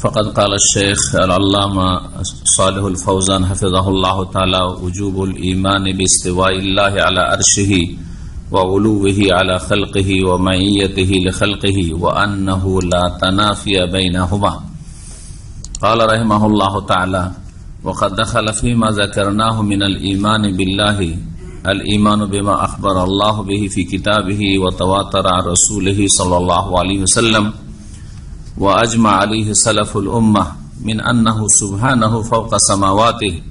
فقد قال الشيخ العلامة صالح الفوزان حفظه الله تعالى وجوب الإيمان باستواء الله على أرشه وغلوه على خلقه ومعيته لخلقه وأنه لا تنافي بينهما قال رحمه الله تعالى وقد دخل فيما ذكرناه من الإيمان بالله الإيمان بما أخبر الله به في كتابه وتواتر عن رسوله صلى الله عليه وسلم وأجمع عليه سلف الأمة من أنه سبحانه فوق سماواته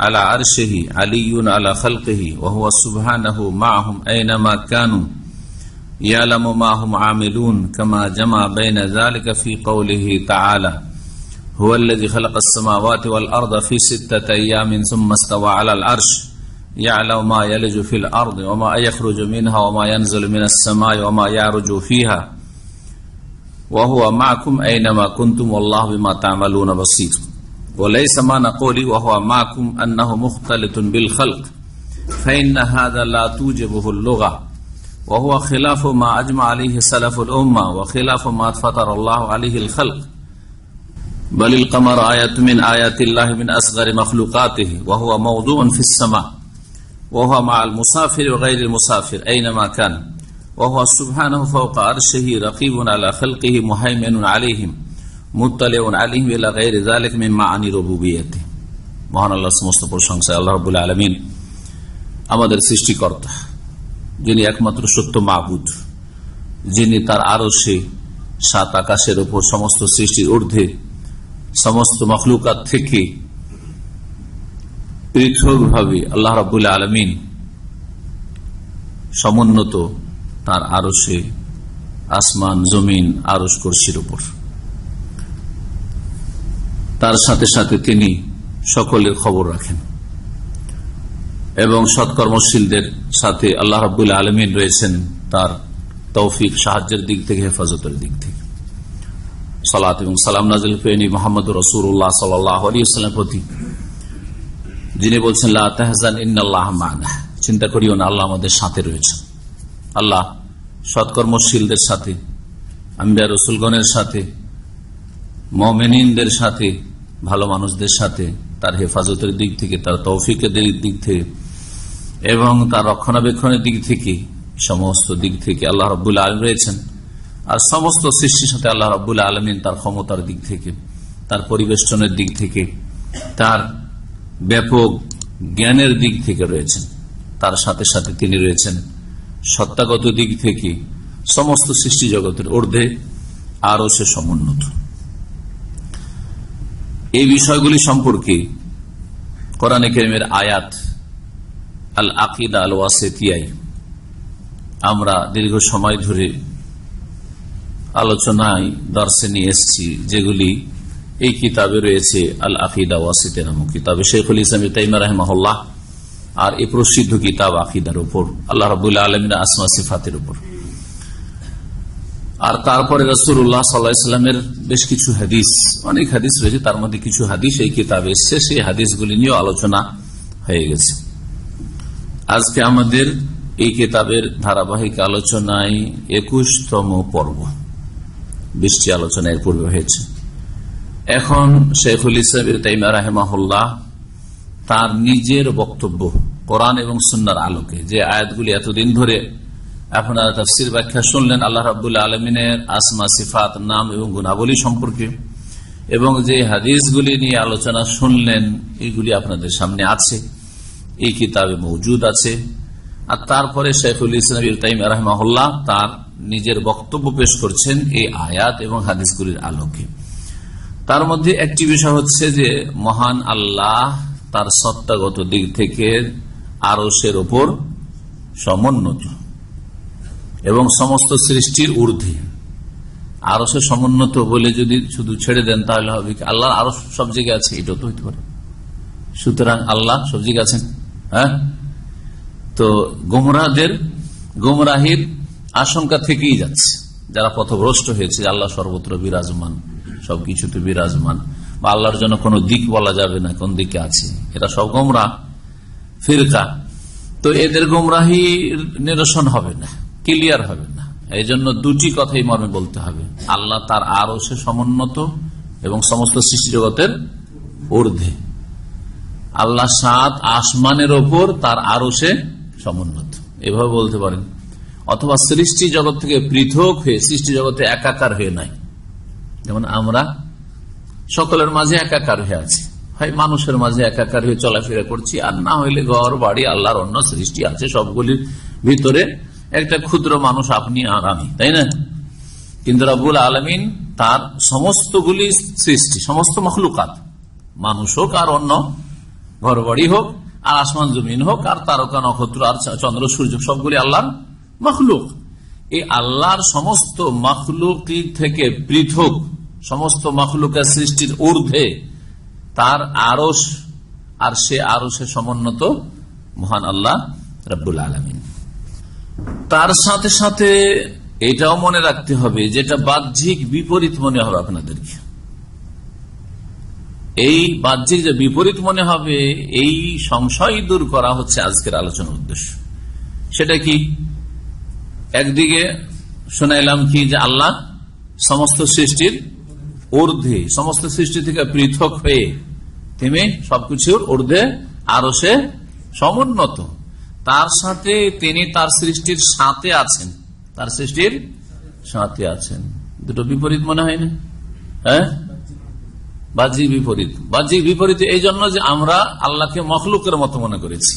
على عرشه علي على خلقه وهو سبحانه معهم أينما كانوا يعلم ما هم عاملون كما جمع بين ذلك في قوله تعالى هو الذي خلق السماوات والأرض في ستة أيام ثم استوى على العرش يعلم ما يلج في الأرض وما يخرج منها وما ينزل من السماء وما يعرج فيها وهو معكم أينما كنتم والله بما تعملون بصير وليس معنى قولي وهو معكم أنه مختلط بالخلق فإن هذا لا توجبه اللغة وهو خلاف ما أجمع عليه سلف الأمة وخلاف ما فطر الله عليه الخلق بل القمر آية من آيات الله من أصغر مخلوقاته وهو موضوع في السماء وهو مع المسافر وغير المسافر أينما كان মহান আল্লাহ সমস্ত প্রশংসা আল্লাহ আলমিন আমাদের সৃষ্টিকর্তা যিনি একমাত্র সত্য মাহবুদ যিনি তার আরো সে সাত আকাশের ওপর সমস্ত সৃষ্টির ঊর্ধ্বে সমস্ত মখলুকাত থেকে পৃথক ভাবে আল্লাহ রবুল্লা আলমিন সমুন্নত তার আরসে আসমান জমিন আরস করসির উপর তার সাথে সাথে তিনি সকলের খবর রাখেন এবং সৎকর্মশীলদের সাথে আল্লাহ রাবুল আলমিন রয়েছেন তার তৌফিক সাহায্যের দিক থেকে হেফাজতের দিক থেকে সালাত এবং সালাম নাজিল ফেনী মোহাম্মদ রসুল্লাহ সাল্লাম প্রতি যিনি বলছেন চিন্তা করিও না আল্লাহ আমাদের সাথে রয়েছেন আল্লাহ সৎকর্মশীলদের সাথে আম্বিয়া রসুলগণের সাথে মমেনিনদের সাথে ভালো মানুষদের সাথে তার হেফাজতের দিক থেকে তার তৌফিকের দিক থেকে এবং তার রক্ষণাবেক্ষণের দিক থেকে সমস্ত দিক থেকে আল্লাহ রবুল্লা আলম রয়েছেন আর সমস্ত সৃষ্টির সাথে আল্লাহ রবুল্লা আলমিন তার ক্ষমতার দিক থেকে তার পরিবেষ্টনের দিক থেকে তার ব্যাপক জ্ঞানের দিক থেকে রয়েছেন তার সাথে সাথে তিনি রয়েছেন সত্তাগত দিক থেকে সমস্ত সৃষ্টি জগতের অর্ধে আরো সে সমুন্নত এই বিষয়গুলি সম্পর্কে কোরআনে কেমের আয়াত আল আকিদা আল ওয়াসেতিয়াই আমরা দীর্ঘ সময় ধরে আলোচনায় দর্শে নিয়ে এসছি যেগুলি এই কিতাবে রয়েছে আল আকিদা ওয়াসিতে নামক কিতাবে শেখুল ইসলাম তাইমা রহমা আর এ প্রসিদ্ধ কিতাব আকিদার উপর আল্লাহ রবুল্লা আলমিন আসমা সিফাতের উপর আর তারপরে রসুল্লাহ সাল্লাহামের বেশ কিছু হাদিস অনেক হাদিস রয়েছে তার মধ্যে কিছু হাদিস এই কিতাবে এসছে সেই হাদিসগুলি নিয়ে আলোচনা হয়ে গেছে আজকে আমাদের এই কিতাবের ধারাবাহিক আলোচনায় একুশতম পর্ব বৃষ্টি আলোচনা এর পূর্বে হয়েছে এখন শেখুল ইসলাম তাইমা রাহেমাহুল্লাহ তার নিজের বক্তব্য কোরআন এবং সুন্নার আলোকে যে আয়াতগুলি এতদিন ধরে আপনারা তাফসির ব্যাখ্যা শুনলেন আল্লাহ রাবুল্লাহ আলমিনের আসমা সিফাত নাম এবং গুণাবলী সম্পর্কে এবং যে হাদিসগুলি নিয়ে আলোচনা শুনলেন এগুলি আপনাদের সামনে আছে এই কিতাবে মজুদ আছে আর তারপরে শেখুল ইসলাম ইতাইম রহমাহুল্লাহ তার নিজের বক্তব্য পেশ করছেন এই আয়াত এবং হাদিসগুলির আলোকে তার মধ্যে একটি বিষয় হচ্ছে যে মহান আল্লাহ তার সত্তাগত দিক থেকে আরসের ওপর সমুন্নত এবং সমস্ত সৃষ্টির ঊর্ধ্বে আরো সে সমুন্নত বলে যদি শুধু ছেড়ে দেন তাহলে হবে কি আল্লাহ আরো সব জায়গায় আছে এটা তো হইতে পারে সুতরাং আল্লাহ সব জায়গায় আছেন হ্যাঁ তো গোমরাদের গোমরাহির আশঙ্কা থেকেই যাচ্ছে যারা পথভ্রষ্ট হয়েছে আল্লাহ সর্বত্র বিরাজমান সবকিছুতে বিরাজমান বা আল্লাহর জন্য কোনো দিক বলা যাবে না কোন দিকে আছে এটা সব গোমরা ফিরকা তো এদের গোমরাহি নিরসন হবে না ক্লিয়ার হবে না এই জন্য দুটি কথাই মর্মে বলতে হবে আল্লাহ তার আরো সে সমুন্নত এবং সমস্ত সৃষ্টি জগতের ঊর্ধ্বে আল্লাহ সাত আসমানের ওপর তার আরো সে সমুন্নত এভাবে বলতে পারেন অথবা সৃষ্টি জগৎ থেকে পৃথক হয়ে সৃষ্টি জগতে একাকার হয়ে নাই যেমন আমরা সকলের মাঝে একাকার হয়ে আছে হয় মানুষের মাঝে একাকার হয়ে চলাফেরা করছি আর না হইলে ঘর বাড়ি আল্লাহর অন্য সৃষ্টি আছে সবগুলির ভিতরে একটা ক্ষুদ্র মানুষ আপনি আর আমি তাই না কিন্তু রাবুল আলমিন তার সমস্তগুলি সৃষ্টি সমস্ত মখলুকাত মানুষ হোক আর অন্য ঘর বাড়ি হোক আর আসমান জমিন হোক আর তারকা নক্ষত্র আর চন্দ্র সূর্য সবগুলি আল্লাহর মখলুক এই আল্লাহর সমস্ত মখলুক থেকে পৃথক সমস্ত মখলুকের সৃষ্টির ঊর্ধ্বে তার আরস আর সে আরসে সমুন্নত মহান আল্লাহ রব্বুল আলমিন তার সাথে সাথে এটাও মনে রাখতে হবে যেটা বাহ্যিক বিপরীত মনে হবে আপনাদেরকে এই বাহ্যিক যে বিপরীত মনে হবে এই সংশয় দূর করা হচ্ছে আজকের আলোচনার উদ্দেশ্য সেটা কি একদিকে শোনাইলাম কি যে আল্লাহ সমস্ত সৃষ্টির ঊর্ধ্বে সমস্ত সৃষ্টি থেকে পৃথক হয়ে থেমে সবকিছুর ঊর্ধ্বে আরো সে সমুন্নত তার সাথে তিনি তার সৃষ্টির সাথে আছেন তার সৃষ্টির সাথে আছেন দুটো বিপরীত মনে হয় না হ্যাঁ বাহ্যিক বিপরীত বাহ্যিক বিপরীত এই জন্য যে আমরা আল্লাহকে মখলুকের মতো মনে করেছি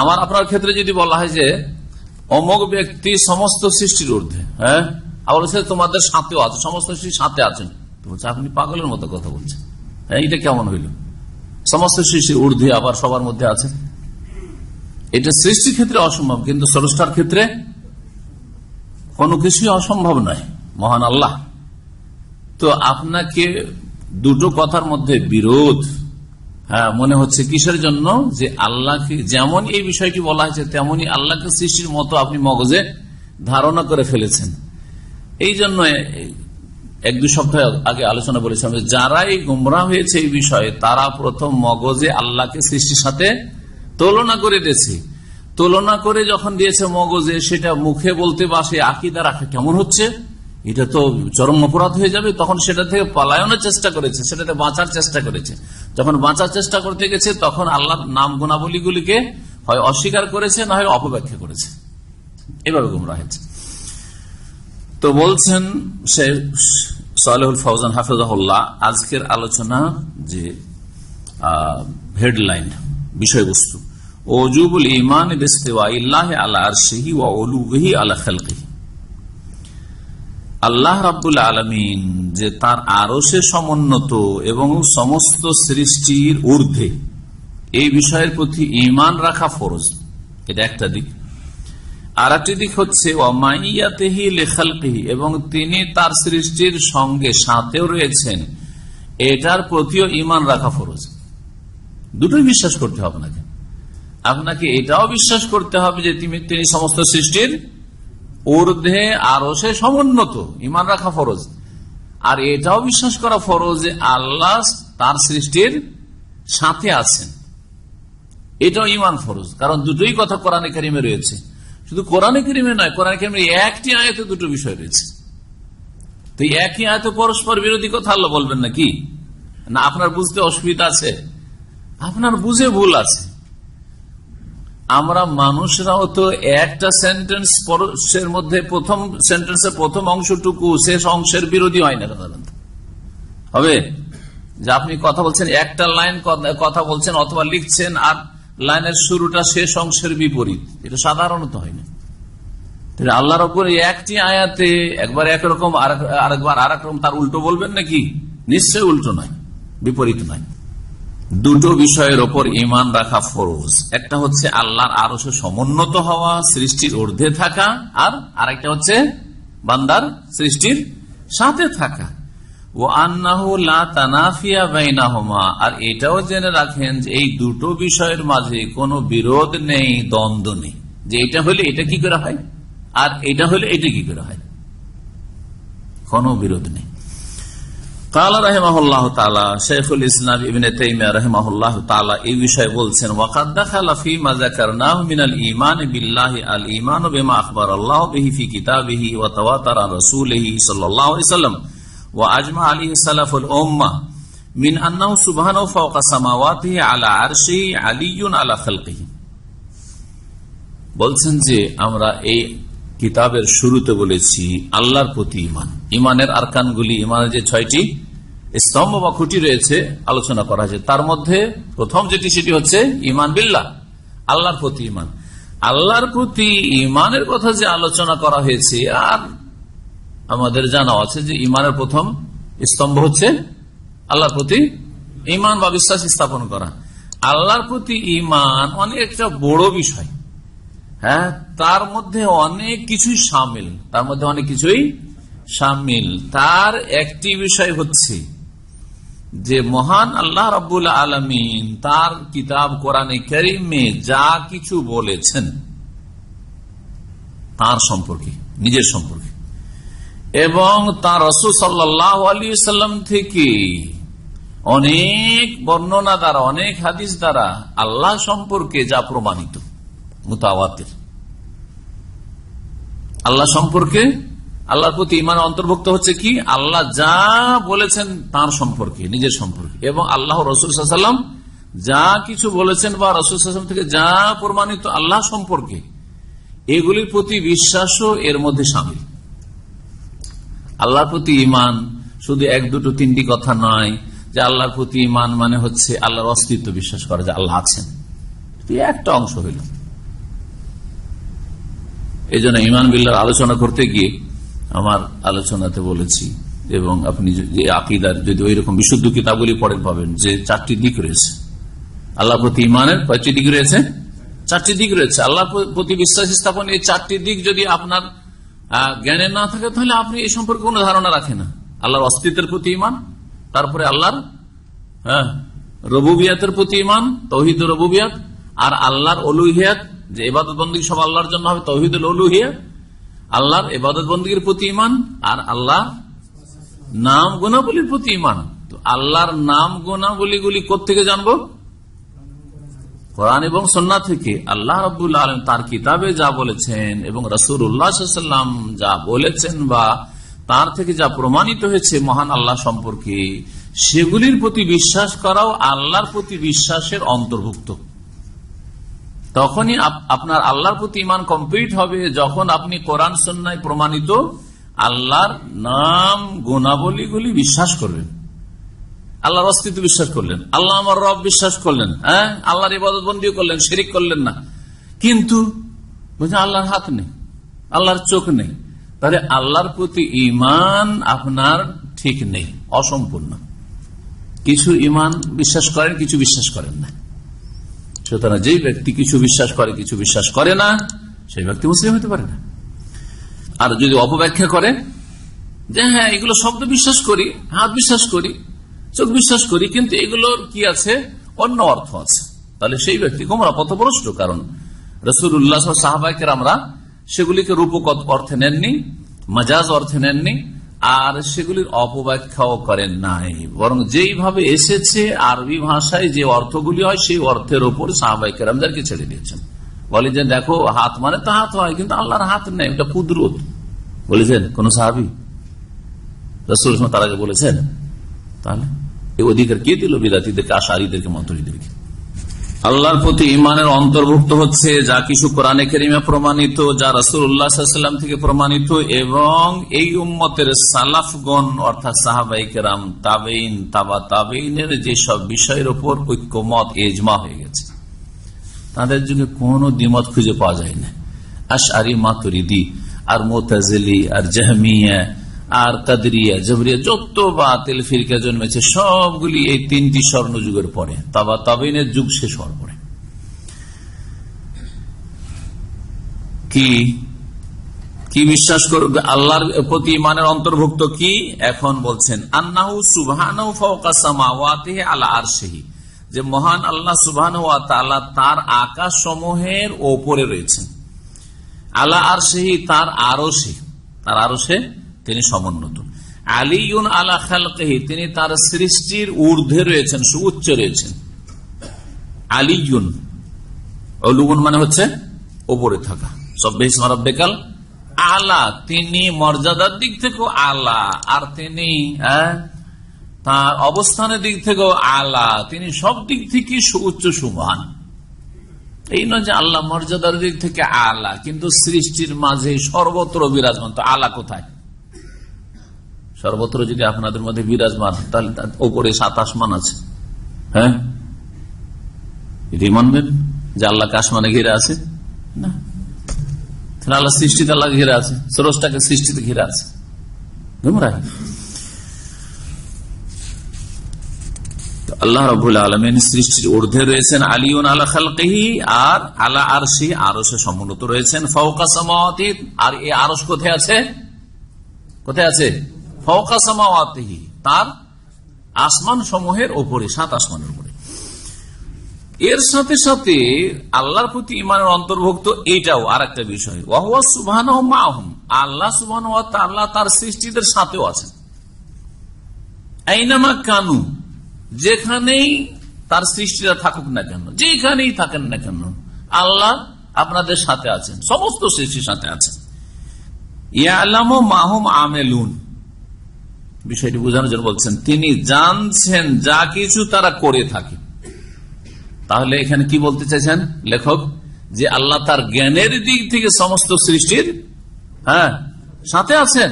আমার আপনার ক্ষেত্রে যদি বলা হয় যে অমক ব্যক্তি সমস্ত সৃষ্টির ঊর্ধ্বে হ্যাঁ আবার তোমাদের সাথেও আছে সমস্ত সৃষ্টির সাথে আছেন বলছে আপনি পাগলের মতো কথা বলছেন হ্যাঁ এটা কেমন হইল সমস্ত শিশু ঊর্ধ্বে আবার সবার মধ্যে আছে এটা সৃষ্টির ক্ষেত্রে অসম্ভব কিন্তু স্রষ্টার ক্ষেত্রে কোনো কিছুই অসম্ভব নয় মহান আল্লাহ তো আপনাকে দুটো কথার মধ্যে বিরোধ হ্যাঁ মনে হচ্ছে কিসের জন্য যে আল্লাহকে যেমন এই বিষয়টি বলা হয়েছে তেমনি আল্লাহকে সৃষ্টির মতো আপনি মগজে ধারণা করে ফেলেছেন এই জন্য এক দুই সপ্তাহ আগে আলোচনা বলেছিলাম যারাই গুমরা হয়েছে এই বিষয়ে তারা প্রথম মগজে আল্লাহকে সৃষ্টির সাথে তুলনা করে দিয়েছে তুলনা করে যখন দিয়েছে মগজে সেটা মুখে বলতে বা সে আকিদা রাখা কেমন হচ্ছে এটা তো চরম অপরাধ হয়ে যাবে তখন সেটা থেকে পালায়নের চেষ্টা করেছে সেটাতে বাঁচার চেষ্টা করেছে যখন বাঁচার চেষ্টা করতে গেছে তখন আল্লাহর নাম গুণাবলীগুলিকে হয় অস্বীকার করেছে না হয় অপব্যাখ্যা করেছে এভাবে গুমরা হয়েছে তো বলছেন সে সালেহুল আজকের আলোচনা যে হেডলাইন বিষয়বস্তু ওজুবুল ইমান আল্লাহ রাবুল আলমিন যে তার আরো সে সমুন্নত এবং সমস্ত সৃষ্টির ঊর্ধ্বে এই বিষয়ের প্রতি ইমান রাখা ফরজ এটা একটা দিক আর একটি দিক হচ্ছে এবং তিনি তার সৃষ্টির সঙ্গে সাথেও রয়েছেন এটার প্রতিও ইমান রাখা ফরজ দুটোই বিশ্বাস করতে হবে আপনাকে আপনাকে এটাও বিশ্বাস করতে হবে যে তিনি সমস্ত সৃষ্টির ঊর্ধ্বে আরো সে সমুন্নত ইমান রাখা ফরজ আর এটাও বিশ্বাস করা ফরজ যে আল্লাহ তার সৃষ্টির সাথে আছেন এটাও ইমান ফরজ কারণ দুটোই কথা কোরআন কারিমে রয়েছে শুধু কোরআনে কিরিমে নয় কোরআন কিরিমে একটি আয়তে দুটো বিষয় রয়েছে তো একই আয়তে পরস্পর বিরোধী কথা আল্লাহ বলবেন না কি না আপনার বুঝতে অসুবিধা আছে আপনার বুঝে ভুল আছে আমরা মানুষরাও তো একটা সেন্টেন্স পরশের মধ্যে প্রথম সেন্টেন্সের প্রথম অংশটুকু শেষ অংশের বিরোধী হয় না সাধারণত হবে যে আপনি কথা বলছেন একটা লাইন কথা বলছেন অথবা লিখছেন আর লাইনের শুরুটা শেষ অংশের বিপরীত এটা সাধারণত হয় না আল্লাহ রকম একটি আয়াতে একবার একরকম আরেকবার আর একরকম তার উল্টো বলবেন নাকি নিশ্চয় উল্টো নয় বিপরীত নয় দুটো বিষয়ের ওপর ইমান রাখা ফরজ একটা হচ্ছে আল্লাহর আরো সমুন্নত হওয়া সৃষ্টির ঊর্ধ্বে থাকা আর আরেকটা হচ্ছে বান্দার সৃষ্টির সাথে থাকা আর এটাও জেনে রাখেন যে এই দুটো বিষয়ের মাঝে কোনো বিরোধ নেই দ্বন্দ্ব নেই যে এটা হলে এটা কি করা হয় আর এটা হলে এটা কি করা হয় কোনো বিরোধ নেই বিষয়ে বলছেন ওয়াকাদ্দা মিনাল ইমান আল ইমান বেমা আল্লাহ আজমা আলী সালাফুল ওম্মা মিন আলা আরশি আলা বলছেন যে আমরা এই কিতাবের শুরুতে বলেছি আল্লাহর প্রতি ইমান ইমানের আরকানগুলি ইমানের যে ছয়টি স্তম্ভ বা খুঁটি রয়েছে আলোচনা করা হয়েছে তার মধ্যে প্রথম যেটি সেটি হচ্ছে ইমান বিল্লাহ আল্লাহর প্রতি ইমান আল্লাহর প্রতি ইমানের কথা যে আলোচনা করা হয়েছে আর আমাদের জানা আছে যে ইমানের প্রথম স্তম্ভ হচ্ছে আল্লাহর প্রতি ইমান বা বিশ্বাস স্থাপন করা আল্লাহর প্রতি ইমান অনেকটা বড় বিষয় হ্যাঁ তার মধ্যে অনেক কিছুই সামিল তার মধ্যে অনেক কিছুই সামিল তার একটি বিষয় হচ্ছে যে মহান আল্লাহ রবুল আলমিন তার কিতাব কোরআনে করিমে যা কিছু বলেছেন তার সম্পর্কে নিজের সম্পর্কে এবং তার রসুল সাল্লাহ আলী সাল্লাম থেকে অনেক বর্ণনা দ্বারা অনেক হাদিস দ্বারা আল্লাহ সম্পর্কে যা প্রমাণিত মুতাওয়াতের আল্লাহ সম্পর্কে আল্লাহর প্রতি ইমান অন্তর্ভুক্ত হচ্ছে কি আল্লাহ যা বলেছেন তার সম্পর্কে নিজের সম্পর্কে এবং আল্লাহ সাল্লাম যা কিছু বলেছেন বা সাল্লাম থেকে যা প্রমাণিত আল্লাহ সম্পর্কে এগুলির প্রতি বিশ্বাসও এর মধ্যে সামিল আল্লাহর প্রতি ইমান শুধু এক দুটো তিনটি কথা নয় যে আল্লাহর প্রতি ইমান মানে হচ্ছে আল্লাহর অস্তিত্ব বিশ্বাস করে যে আল্লাহ আছেন একটা অংশ হইল এই জন্য ইমান বিল্লার আলোচনা করতে গিয়ে আমার আলোচনাতে বলেছি এবং আপনি যদি আকিদার যদি ওই রকম বিশুদ্ধ কিতাবগুলি পড়েন পাবেন যে চারটি দিক রয়েছে আল্লাহ প্রতি ইমানের কয়েকটি দিক রয়েছে চারটি দিক রয়েছে আল্লাহ প্রতি বিশ্বাস স্থাপন এই চারটি দিক যদি আপনার জ্ঞানের না থাকে তাহলে আপনি এই সম্পর্কে কোনো ধারণা রাখেন না আল্লাহর অস্তিত্বের প্রতি ইমান তারপরে আল্লাহর হ্যাঁ রবুবিয়াতের প্রতি ইমান তহিদ রবুবিয়াত আর আল্লাহর অলুহিয়াত যে এবাদত বন্দী সব আল্লাহর জন্য হবে তহিদ অলুহিয়াত আল্লাহর এবাদত বন্দীর প্রতি ইমান আর আল্লাহ নাম গুণাবলীর প্রতি ইমান তো আল্লাহর নাম গুণাবলীগুলি কোথেকে জানবো কোরআন এবং সন্না থেকে আল্লাহ রবুল্লা আলম তার কিতাবে যা বলেছেন এবং রসুল উল্লাহাম যা বলেছেন বা তার থেকে যা প্রমাণিত হয়েছে মহান আল্লাহ সম্পর্কে সেগুলির প্রতি বিশ্বাস করাও আল্লাহর প্রতি বিশ্বাসের অন্তর্ভুক্ত তখনই আপনার আল্লাহর প্রতি ইমান কমপ্লিট হবে যখন আপনি কোরআন সন্ন্যায় প্রমাণিত আল্লাহর নাম গুণাবলীগুলি বিশ্বাস করবেন আল্লাহর অস্তিত্ব বিশ্বাস করলেন আল্লাহ আমার রব বিশ্বাস করলেন হ্যাঁ আল্লাহর ইবাদত বন্দী করলেন শেরিক করলেন না কিন্তু বলছেন আল্লাহর হাত নেই আল্লাহর চোখ নেই তাহলে আল্লাহর প্রতি ইমান আপনার ঠিক নেই অসম্পূর্ণ কিছু ইমান বিশ্বাস করেন কিছু বিশ্বাস করেন না সুতরাং যে ব্যক্তি কিছু বিশ্বাস করে কিছু বিশ্বাস করে না সেই ব্যক্তি মুসলিম হতে পারে না আর যদি অপব্যাখ্যা করে যে হ্যাঁ এগুলো শব্দ বিশ্বাস করি হাত বিশ্বাস করি চোখ বিশ্বাস করি কিন্তু এগুলোর কি আছে অন্য অর্থ আছে তাহলে সেই ব্যক্তি গোমরা পথভ্রষ্ট কারণ রসুল উল্লাহ সাহাবাইকে আমরা সেগুলিকে রূপক অর্থে নেননি মাজাজ অর্থে নেননি আর সেগুলির অপব্যাখ্যাও করেন নাই বরং যেইভাবে এসেছে আরবি ভাষায় যে অর্থগুলি হয় সেই অর্থের ওপর সাহাবাইকে ছেড়ে দিয়েছেন বলে যে দেখো হাত মানে তো হাত হয় কিন্তু আল্লাহর হাত নেই এটা কুদরত বলেছেন কোন সাহাবি রসুল তার আগে বলেছেন তাহলে অধিকার কে দিল বিদাতিদেরকে আশারিদেরকে মন্ত্রীদেরকে আল্লাহর প্রতি ইমানের অন্তর্ভুক্ত হচ্ছে যা কিছু কোরআনে কেরিমে প্রমাণিত যা রাসুল্লাহাম থেকে প্রমাণিত এবং এই উম্মতের সালাফগণ অর্থাৎ সাহাবাইকেরাম তাবেইন তাবা তাবেইনের যেসব বিষয়ের ওপর ঐক্যমত এজমা হয়ে গেছে তাদের যুগে কোনো দ্বিমত খুঁজে পাওয়া যায় না আশারি মাতুরিদি আর মোতাজলি আর জাহমিয়া আর কাদরিয়া জবরিয়া যত বা তেল ফিরকা জন্মেছে সবগুলি এই তিনটি স্বর্ণ যুগের পরে তাবা তাবিনের যুগ শেষ হওয়ার পরে কি কি বিশ্বাস করবে আল্লাহর প্রতি ইমানের অন্তর্ভুক্ত কি এখন বলছেন আন্নাহু সুবহানাহু যে মহান আল্লাহ সুবহান তার আকাশ সমূহের ওপরে রয়েছেন আল্লাহ আর আরশিহি তার আরো সে তার আরশে তিনি সমুন্নত আলিউন আলা খালকেহি তিনি তার সৃষ্টির ঊর্ধ্বে রয়েছেন সুউচ্চ রয়েছেন আলিউন অলুগুন মানে হচ্ছে ওপরে থাকা সব্যে সরব্যকাল আলা তিনি মর্যাদার দিক থেকেও আলা আর তিনি হ্যাঁ, তার অবস্থানের দিক থেকেও আলা তিনি সব দিক থেকে সুউচ্চ সুমান এই নয় যে আল্লাহ মর্যাদার দিক থেকে আলা কিন্তু সৃষ্টির মাঝে সর্বত্র বিরাজমান তো আলা কোথায় সর্বত্র যদি আপনাদের মধ্যে বিরাজমান তাহলে ওপরে সাত আসমান আছে হ্যাঁ এটি মানবেন যে আল্লাহকে আসমানে ঘিরে আছে না আল্লাহ সৃষ্টিতে আল্লাহ ঘিরে আছে সরসটাকে সৃষ্টিতে ঘিরে আছে আল্লাহ রবুল আলমেন সৃষ্টির ঊর্ধ্বে রয়েছেন আলিউন আলা খালকেহি আর আলা আর সি আরসে সমুন্নত রয়েছেন ফৌকাসমতি আর এই আরস কোথায় আছে কোথায় আছে তার আসমান সমূহের ওপরে সাত আসমানের উপরে এর সাথে সাথে আল্লাহর প্রতি ইমানের অন্তর্ভুক্ত এইটাও আর একটা বিষয় আল্লাহ সুবাহ আল্লাহ তার সৃষ্টিদের সাথেও আছেন আইনামা কানু যেখানেই তার সৃষ্টিরা থাকুক না কেন যেখানেই থাকেন না কেন আল্লাহ আপনাদের সাথে আছেন সমস্ত সৃষ্টির সাথে আছেন আল্লাহ মাহুম আমেলুন বিষয়টি বোঝানোর জন্য বলছেন তিনি জানছেন যা কিছু তারা করে থাকে তাহলে এখানে কি বলতে চাইছেন লেখক যে আল্লাহ তার জ্ঞানের দিক থেকে সমস্ত সৃষ্টির হ্যাঁ সাথে আছেন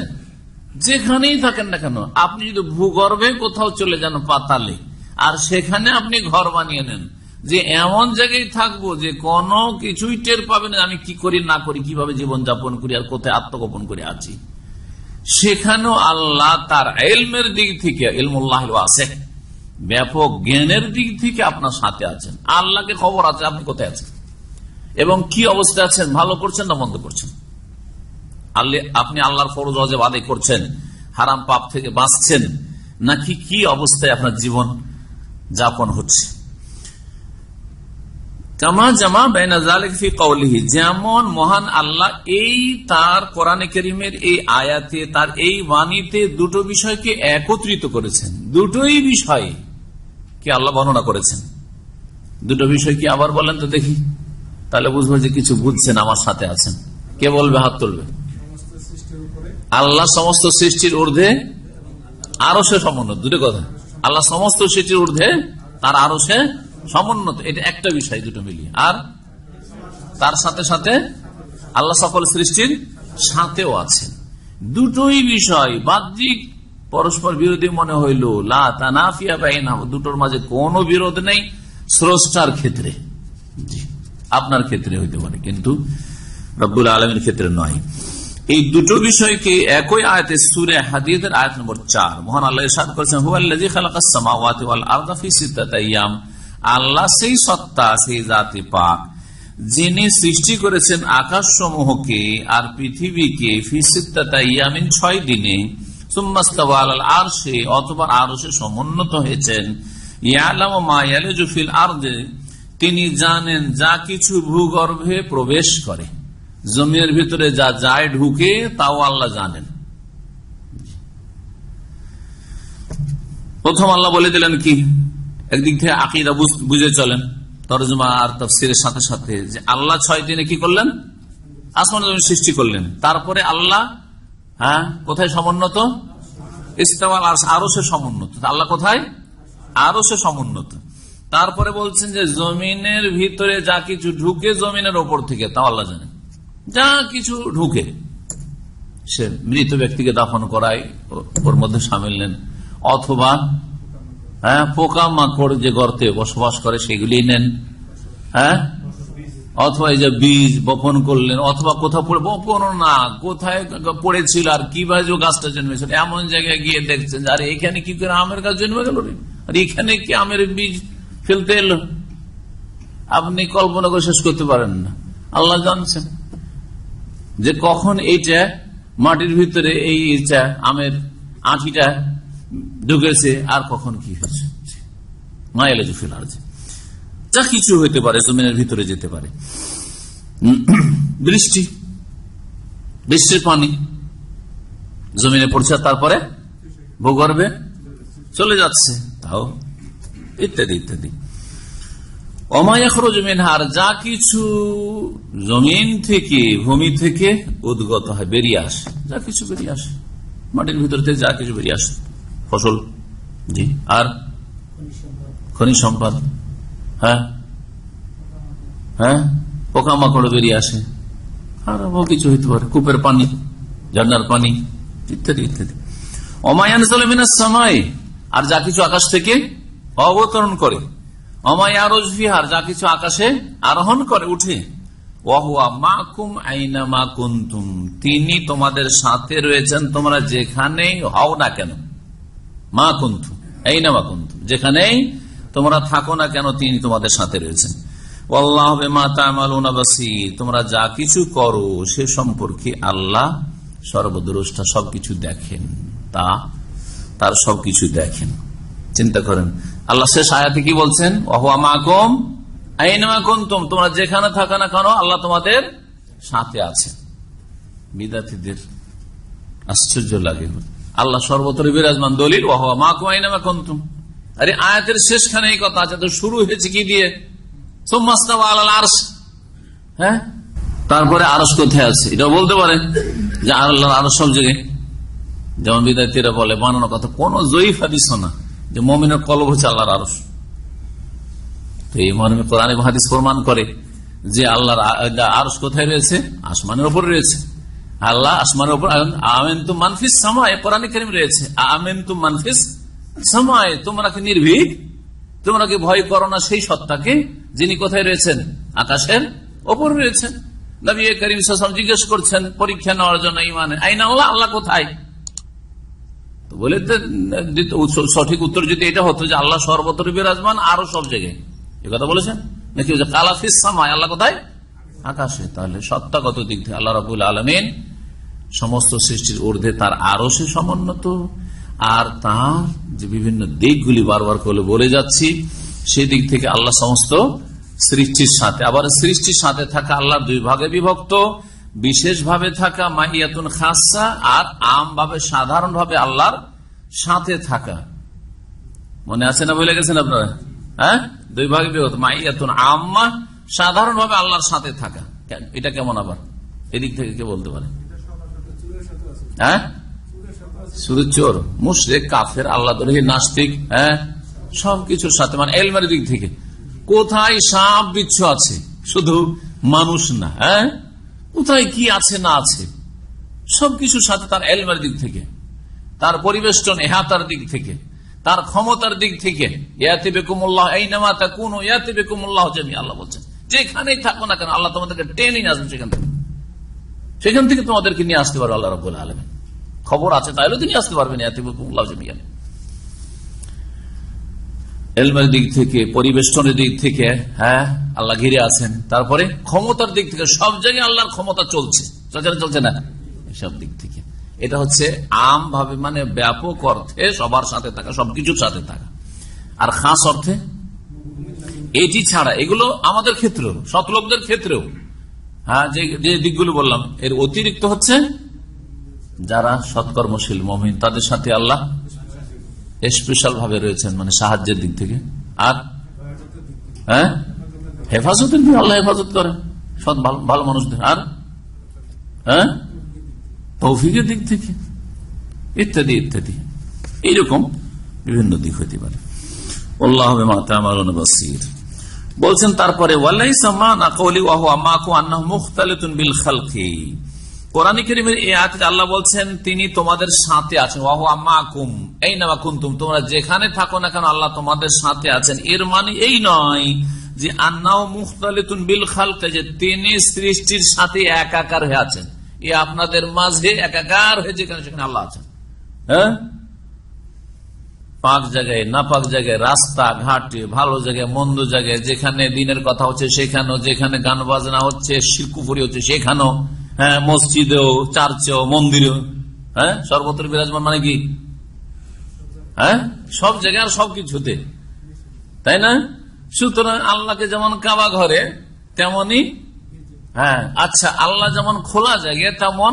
যেখানেই থাকেন না কেন আপনি যদি ভূগর্ভে কোথাও চলে যান পাতালে আর সেখানে আপনি ঘর বানিয়ে নেন যে এমন জায়গায় থাকবো যে কোনো কিছুই টের পাবেন আমি কি করি না করি কিভাবে জীবন যাপন করি আর কোথায় আত্মগোপন করে আছি সেখানেও আল্লাহ তার এলমের দিক থেকে এলমুল্লাহ আছে ব্যাপক জ্ঞানের দিক থেকে আপনার সাথে আছেন আল্লাহকে খবর আছে আপনি কোথায় আছেন এবং কি অবস্থায় আছেন ভালো করছেন না বন্ধ করছেন আপনি আল্লাহর ফরজ অজে বাদে করছেন হারাম পাপ থেকে বাঁচছেন নাকি কি অবস্থায় আপনার জীবন যাপন হচ্ছে কামা জামা বেনাজি কৌলিহি যেমন মহান আল্লাহ এই তার কোরআনে করিমের এই আয়াতে তার এই বাণীতে দুটো বিষয়কে একত্রিত করেছেন দুটোই বিষয় কি আল্লাহ বর্ণনা করেছেন দুটো বিষয় কি আবার বলেন তো দেখি তাহলে বুঝবো যে কিছু বুঝছেন আমার সাথে আছেন কে বলবে হাত তুলবে আল্লাহ সমস্ত সৃষ্টির ঊর্ধ্বে আরো সে সমন্বয় দুটো কথা আল্লাহ সমস্ত সৃষ্টির ঊর্ধ্বে তার আরো সে সমুন্নত এটা একটা বিষয় দুটো মিলিয়ে আর তার সাথে সাথে আল্লাহ সকল সৃষ্টির সাথেও আছে দুটোই বিষয় বাহ্যিক পরস্পর বিরোধী মনে হইল দুটোর মাঝে কোন বিরোধ নেই স্রষ্টার ক্ষেত্রে আপনার ক্ষেত্রে হইতে পারে কিন্তু রব্বুল আলমের ক্ষেত্রে নয় এই দুটো বিষয়কে একই আয়তে সুরে হাদিদের আয়াত নম্বর চার মহান আল্লাহ করেছেন হুয়াল্লাজি খালাকাস সামাওয়াতি ওয়াল আল্লাহ সেই সত্তা সেই জাতি পাক যিনি সৃষ্টি করেছেন আকাশ সমূহকে আর পৃথিবীকে ইয়ামিন ছয় দিনে আর সে অথবা আরো তিনি জানেন যা কিছু ভূগর্ভে প্রবেশ করে জমির ভিতরে যা যায় ঢুকে তাও আল্লাহ জানেন প্রথম আল্লাহ বলে দিলেন কি একদিক থেকে আকিদা বুঝে চলেন তরজমা আর তফসিরের সাথে সাথে যে আল্লাহ ছয় দিনে কি করলেন আসমান সৃষ্টি করলেন তারপরে আল্লাহ হ্যাঁ কোথায় সমুন্নত ইস্তামাল আরো সে সমুন্নত আল্লাহ কোথায় আরো সে সমুন্নত তারপরে বলছেন যে জমিনের ভিতরে যা কিছু ঢুকে জমিনের ওপর থেকে তাও আল্লাহ জানে যা কিছু ঢুকে সে মৃত ব্যক্তিকে দাফন করায় ওর মধ্যে সামিল নেন অথবা হ্যাঁ পোকা মাকড় যে গর্তে বসবাস করে সেগুলি নেন হ্যাঁ অথবা এই যে বীজ বপন করলেন অথবা কোথাও পড়ে বপন না কোথায় পড়েছিল আর কিভাবে গাছটা জন্মেছিল এমন জায়গায় গিয়ে দেখছেন আর এখানে কি করে আমের গাছ জন্মে গেল আর এখানে কি আমের বীজ ফেলতে এলো আপনি কল্পনা করে শেষ করতে পারেন না আল্লাহ জানছেন যে কখন এইটা মাটির ভিতরে এইটা আমের আঁটিটা ঢুকেছে আর কখন কি হয়েছে মায়ালে জুফিল যা কিছু হইতে পারে জমিনের ভিতরে যেতে পারে বৃষ্টি বৃষ্টির পানি জমিনে পড়ছে তারপরে ভূগর্ভে চলে যাচ্ছে তাও ইত্যাদি ইত্যাদি অমায়াখরজ মিনহার যা কিছু জমিন থেকে ভূমি থেকে উদ্গত হয় বেরিয়ে আসে যা কিছু বেরিয়ে আসে মাটির ভিতর থেকে যা কিছু বেরিয়ে আসে ফসল জি আর খনিজ সম্পদ হ্যাঁ হ্যাঁ পোকামাকড় বেরিয়ে আসে আর কিছু হইতে পারে কূপের পানি ঝর্নার পানি ইত্যাদি ইত্যাদি অমায়ান সালামিনের সময় আর যা কিছু আকাশ থেকে অবতরণ করে অমায়ারজ যা কিছু আকাশে আরোহণ করে উঠে তিনি তোমাদের সাথে রয়েছেন তোমরা যেখানে হও না কেন মা কুন্তু এই না মা কুন্তু যেখানেই তোমরা থাকো না কেন তিনি তোমাদের সাথে রয়েছেন তোমরা যা কিছু করো সে সম্পর্কে আল্লাহ সর্বদ্রষ্টা সবকিছু দেখেন তা তার সবকিছু দেখেন চিন্তা করেন আল্লাহ শেষ আয়াতে কি বলছেন অহমাকম আইনমাকুম তোমরা যেখানে থাকা না কেন আল্লাহ তোমাদের সাথে আছে বিদ্যার্থীদের আশ্চর্য লাগে আল্লাহ সর্বত্র বিরাজমান দলিল ওহা মা কুমাইনামা কন্তুম আরে আয়াতের শেষখানে এই কথা আছে তো শুরু হয়েছে কি দিয়ে আরস হ্যাঁ তারপরে আরস কোথায় আছে এটা বলতে পারে যে আল্লাহ আরো সব জায়গায় যেমন বিদায়ীরা বলে বানানো কথা কোন জয়ীফ হাদিস না যে মমিনের কলব হচ্ছে আল্লাহর আরস তো এই মর্মে কোরআন হাদিস প্রমাণ করে যে আল্লাহর আরস কোথায় রয়েছে আসমানের ওপরে রয়েছে আল্লাহ আসমানের উপর আমেন তু মানফিস সময় কোরআন কেরিম রয়েছে আমেন তু মানফিস সময় তোমরা কি নির্ভীক তোমরা কি ভয় করো না সেই সত্তাকে যিনি কোথায় রয়েছেন আকাশের ওপর রয়েছেন জিজ্ঞেস করছেন পরীক্ষা নেওয়ার জন্য ইমানে আইন আল্লাহ আল্লাহ কোথায় বলে সঠিক উত্তর যদি এটা হতো যে আল্লাহ সর্বত্র বিরাজমান আরো সব জায়গায় এ কথা বলেছেন নাকি কালাফিস আল্লাহ কোথায় আকাশে তাহলে সত্তাগত দিক থেকে আল্লাহ রবুল আলমিন সমস্ত সৃষ্টির ঊর্ধ্বে তার আরো সে সমুন্নত আর তার যে বিভিন্ন দিকগুলি বারবার করে বলে যাচ্ছি সেদিক থেকে আল্লাহ সমস্ত সৃষ্টির সাথে আবার সৃষ্টির সাথে থাকা আল্লাহ দুই ভাগে বিভক্ত বিশেষভাবে থাকা মাহিয়াতুন খাসা আর আমভাবে সাধারণভাবে আল্লাহর সাথে থাকা মনে আছে না বলে গেছেন আপনারা হ্যাঁ দুই ভাগে বিভক্ত মাহিয়াতুন আম্মা সাধারণভাবে আল্লাহর সাথে থাকা এটা কেমন আবার এদিক থেকে কে বলতে পারে হ্যাঁ শুধু চোর মুশরেক কাফের আল্লাহ নাস্তিক হ্যাঁ সবকিছুর সাথে মানে এলমারি দিক থেকে কোথায় সাপ বিচ্ছ আছে শুধু মানুষ না হ্যাঁ কোথায় কি আছে না আছে সবকিছুর সাথে তার এলমের দিক থেকে তার পরিবেষ্টন এহাতার দিক থেকে তার ক্ষমতার দিক থেকে ইয়াতে বেকুমুল্লাহ এই নামাতা কোন ইয়াতে বেকুমুল্লাহ জামি আল্লাহ বলছেন যেখানেই থাকো না কেন আল্লাহ তোমাদেরকে টেনে আসবে সেখান থেকে সেখান থেকে তোমাদেরকে নিয়ে আসতে পারো আল্লাহ রবুল্লা আলমী খবর আছে তাহলেও তিনি আসতে পারবেন এলমের দিক থেকে পরিবেষ্টনের দিক থেকে হ্যাঁ আল্লাহ ঘিরে আছেন তারপরে ক্ষমতার দিক থেকে সব জায়গায় আল্লাহর ক্ষমতা চলছে চলছে না সব দিক থেকে এটা হচ্ছে আম ভাবে মানে ব্যাপক অর্থে সবার সাথে থাকা সবকিছুর সাথে থাকা আর খাস অর্থে এটি ছাড়া এগুলো আমাদের ক্ষেত্রেও সৎ ক্ষেত্রেও হ্যাঁ যে দিকগুলো বললাম এর অতিরিক্ত হচ্ছে যারা সৎকর্মশীল মমিন তাদের সাথে আল্লাহ স্পেশাল ভাবে রয়েছেন মানে সাহায্যের দিক থেকে আর হ্যাঁ হেফাজতের দিকে আল্লাহ হেফাজত করে সৎ ভালো মানুষদের আর হ্যাঁ তৌফিকের দিক থেকে ইত্যাদি ইত্যাদি এইরকম বিভিন্ন দিক হইতে পারে আল্লাহ বলছেন তারপরে কোরআন করিমের এই আয়াতে আল্লাহ বলছেন তিনি তোমাদের সাথে আছেন এই নামা কুন্তুম তোমরা যেখানে থাকো না কেন আল্লাহ তোমাদের সাথে আছেন এর মানে এই নয় যে আন্নাও মুখতালিতুন বিল খালকে যে তিনি সৃষ্টির সাথে একাকার হয়ে আছেন এ আপনাদের মাঝে একাকার হয়ে যেখানে সেখানে আল্লাহ আছেন হ্যাঁ পাক জায়গায় পাক জায়গায় রাস্তা ঘাটে ভালো জায়গায় মন্দ জায়গায় যেখানে দিনের কথা হচ্ছে সেখানেও যেখানে গান বাজনা হচ্ছে শিল্পুপুরি হচ্ছে সেখানেও হ্যাঁ মসজিদেও চার্চেও মন্দিরেও হ্যাঁ সর্বত্র বিরাজমান মানে কি হ্যাঁ সব জায়গায় আর সবকিছুতে তাই না সুতরাং আল্লাহকে যেমন কাবা ঘরে তেমনি হ্যাঁ আচ্ছা আল্লাহ যেমন খোলা জায়গায় তেমন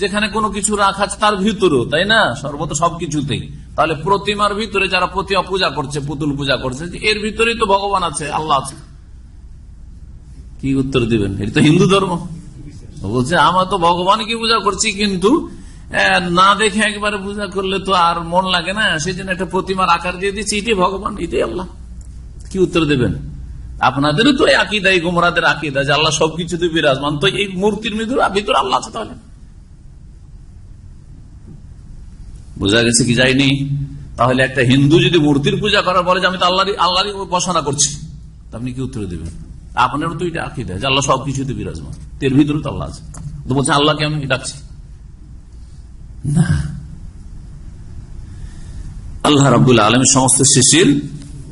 যেখানে কোনো কিছু রাখা তার ভিতরেও তাই না সর্বত্র সবকিছুতেই তাহলে প্রতিমার ভিতরে যারা প্রতিমা পূজা করছে পুতুল পূজা করছে এর ভিতরেই তো ভগবান আছে আল্লাহ আছে কি উত্তর দিবেন এটা তো হিন্দু ধর্ম বলছে আমার তো ভগবানকে পূজা করছি কিন্তু না দেখে একবারে পূজা করলে তো আর মন লাগে না সেই জন্য একটা প্রতিমার আকার দিয়ে দিচ্ছি এটাই ভগবান এটাই আল্লাহ কি উত্তর দেবেন আপনাদেরও তো আকিদা এই গুমরাদের আকিদা যে আল্লাহ তো বিরাজমান তো এই মূর্তির মৃদুর ভিতরে আল্লাহ আছে তাহলে বোঝা গেছে কি যায়নি তাহলে একটা হিন্দু যদি মূর্তির পূজা করার পরে যে আমি তো আল্লাহ আল্লাহ উপাসনা করছি আপনি কি উত্তর দেবেন আপনারও তো এটা আকিদা যে আল্লাহ সবকিছুতে বিরাজমান এর ভিতরে তো আল্লাহ আছে তো বলছে আল্লাহকে আমি ডাকছি না আল্লাহ রবুল আলম সমস্ত শিশির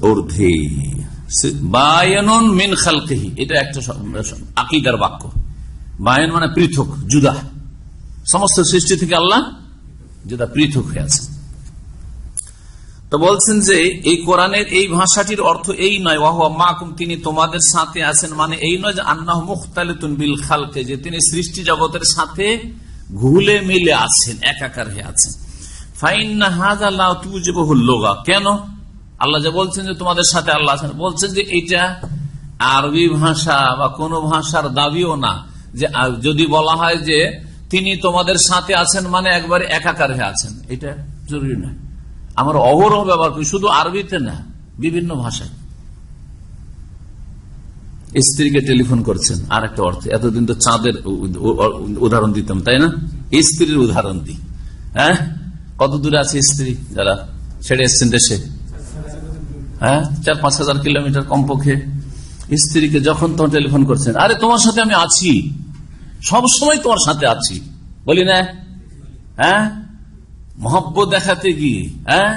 ঊর্ধ্বে মানে সমস্ত সৃষ্টি থেকে আল্লাহ যেটা পৃথক হয়ে আছে তো বলছেন যে এই কোরআনের এই ভাষাটির অর্থ এই নয় ওয়াহুয়া মাকুম তিনি তোমাদের সাথে আছেন মানে এই নয় যে আন্না মুখতালিতুন বিল খালকে যে তিনি সৃষ্টি জগতের সাথে ঘুলে মিলে আছেন একাকার হয়ে আছেন কেন আল্লাহ যে বলছেন যে তোমাদের সাথে আল্লাহ আছেন বলছেন যে এটা আরবি ভাষা বা কোনো ভাষার দাবিও না যে যদি বলা হয় যে তিনি তোমাদের সাথে আছেন মানে একবারে একাকার হয়ে আছেন এটা জরুরি নয় আমার অহরহ ব্যবহার করি শুধু আরবিতে না বিভিন্ন ভাষায় স্ত্রীকে টেলিফোন করছেন আর একটা অর্থ এতদিন তো চাঁদের উদাহরণ দিতাম তাই না স্ত্রীর উদাহরণ দি হ্যাঁ কত দূরে আছে স্ত্রী যারা ছেড়ে এসছেন দেশে হ্যাঁ চার পাঁচ হাজার কিলোমিটার কমপক্ষে স্ত্রীকে যখন তোমার টেলিফোন করছেন আরে তোমার সাথে আমি আছি সব সময় তোমার সাথে আছি বলি না হ্যাঁ মহব্বত দেখাতে গিয়ে হ্যাঁ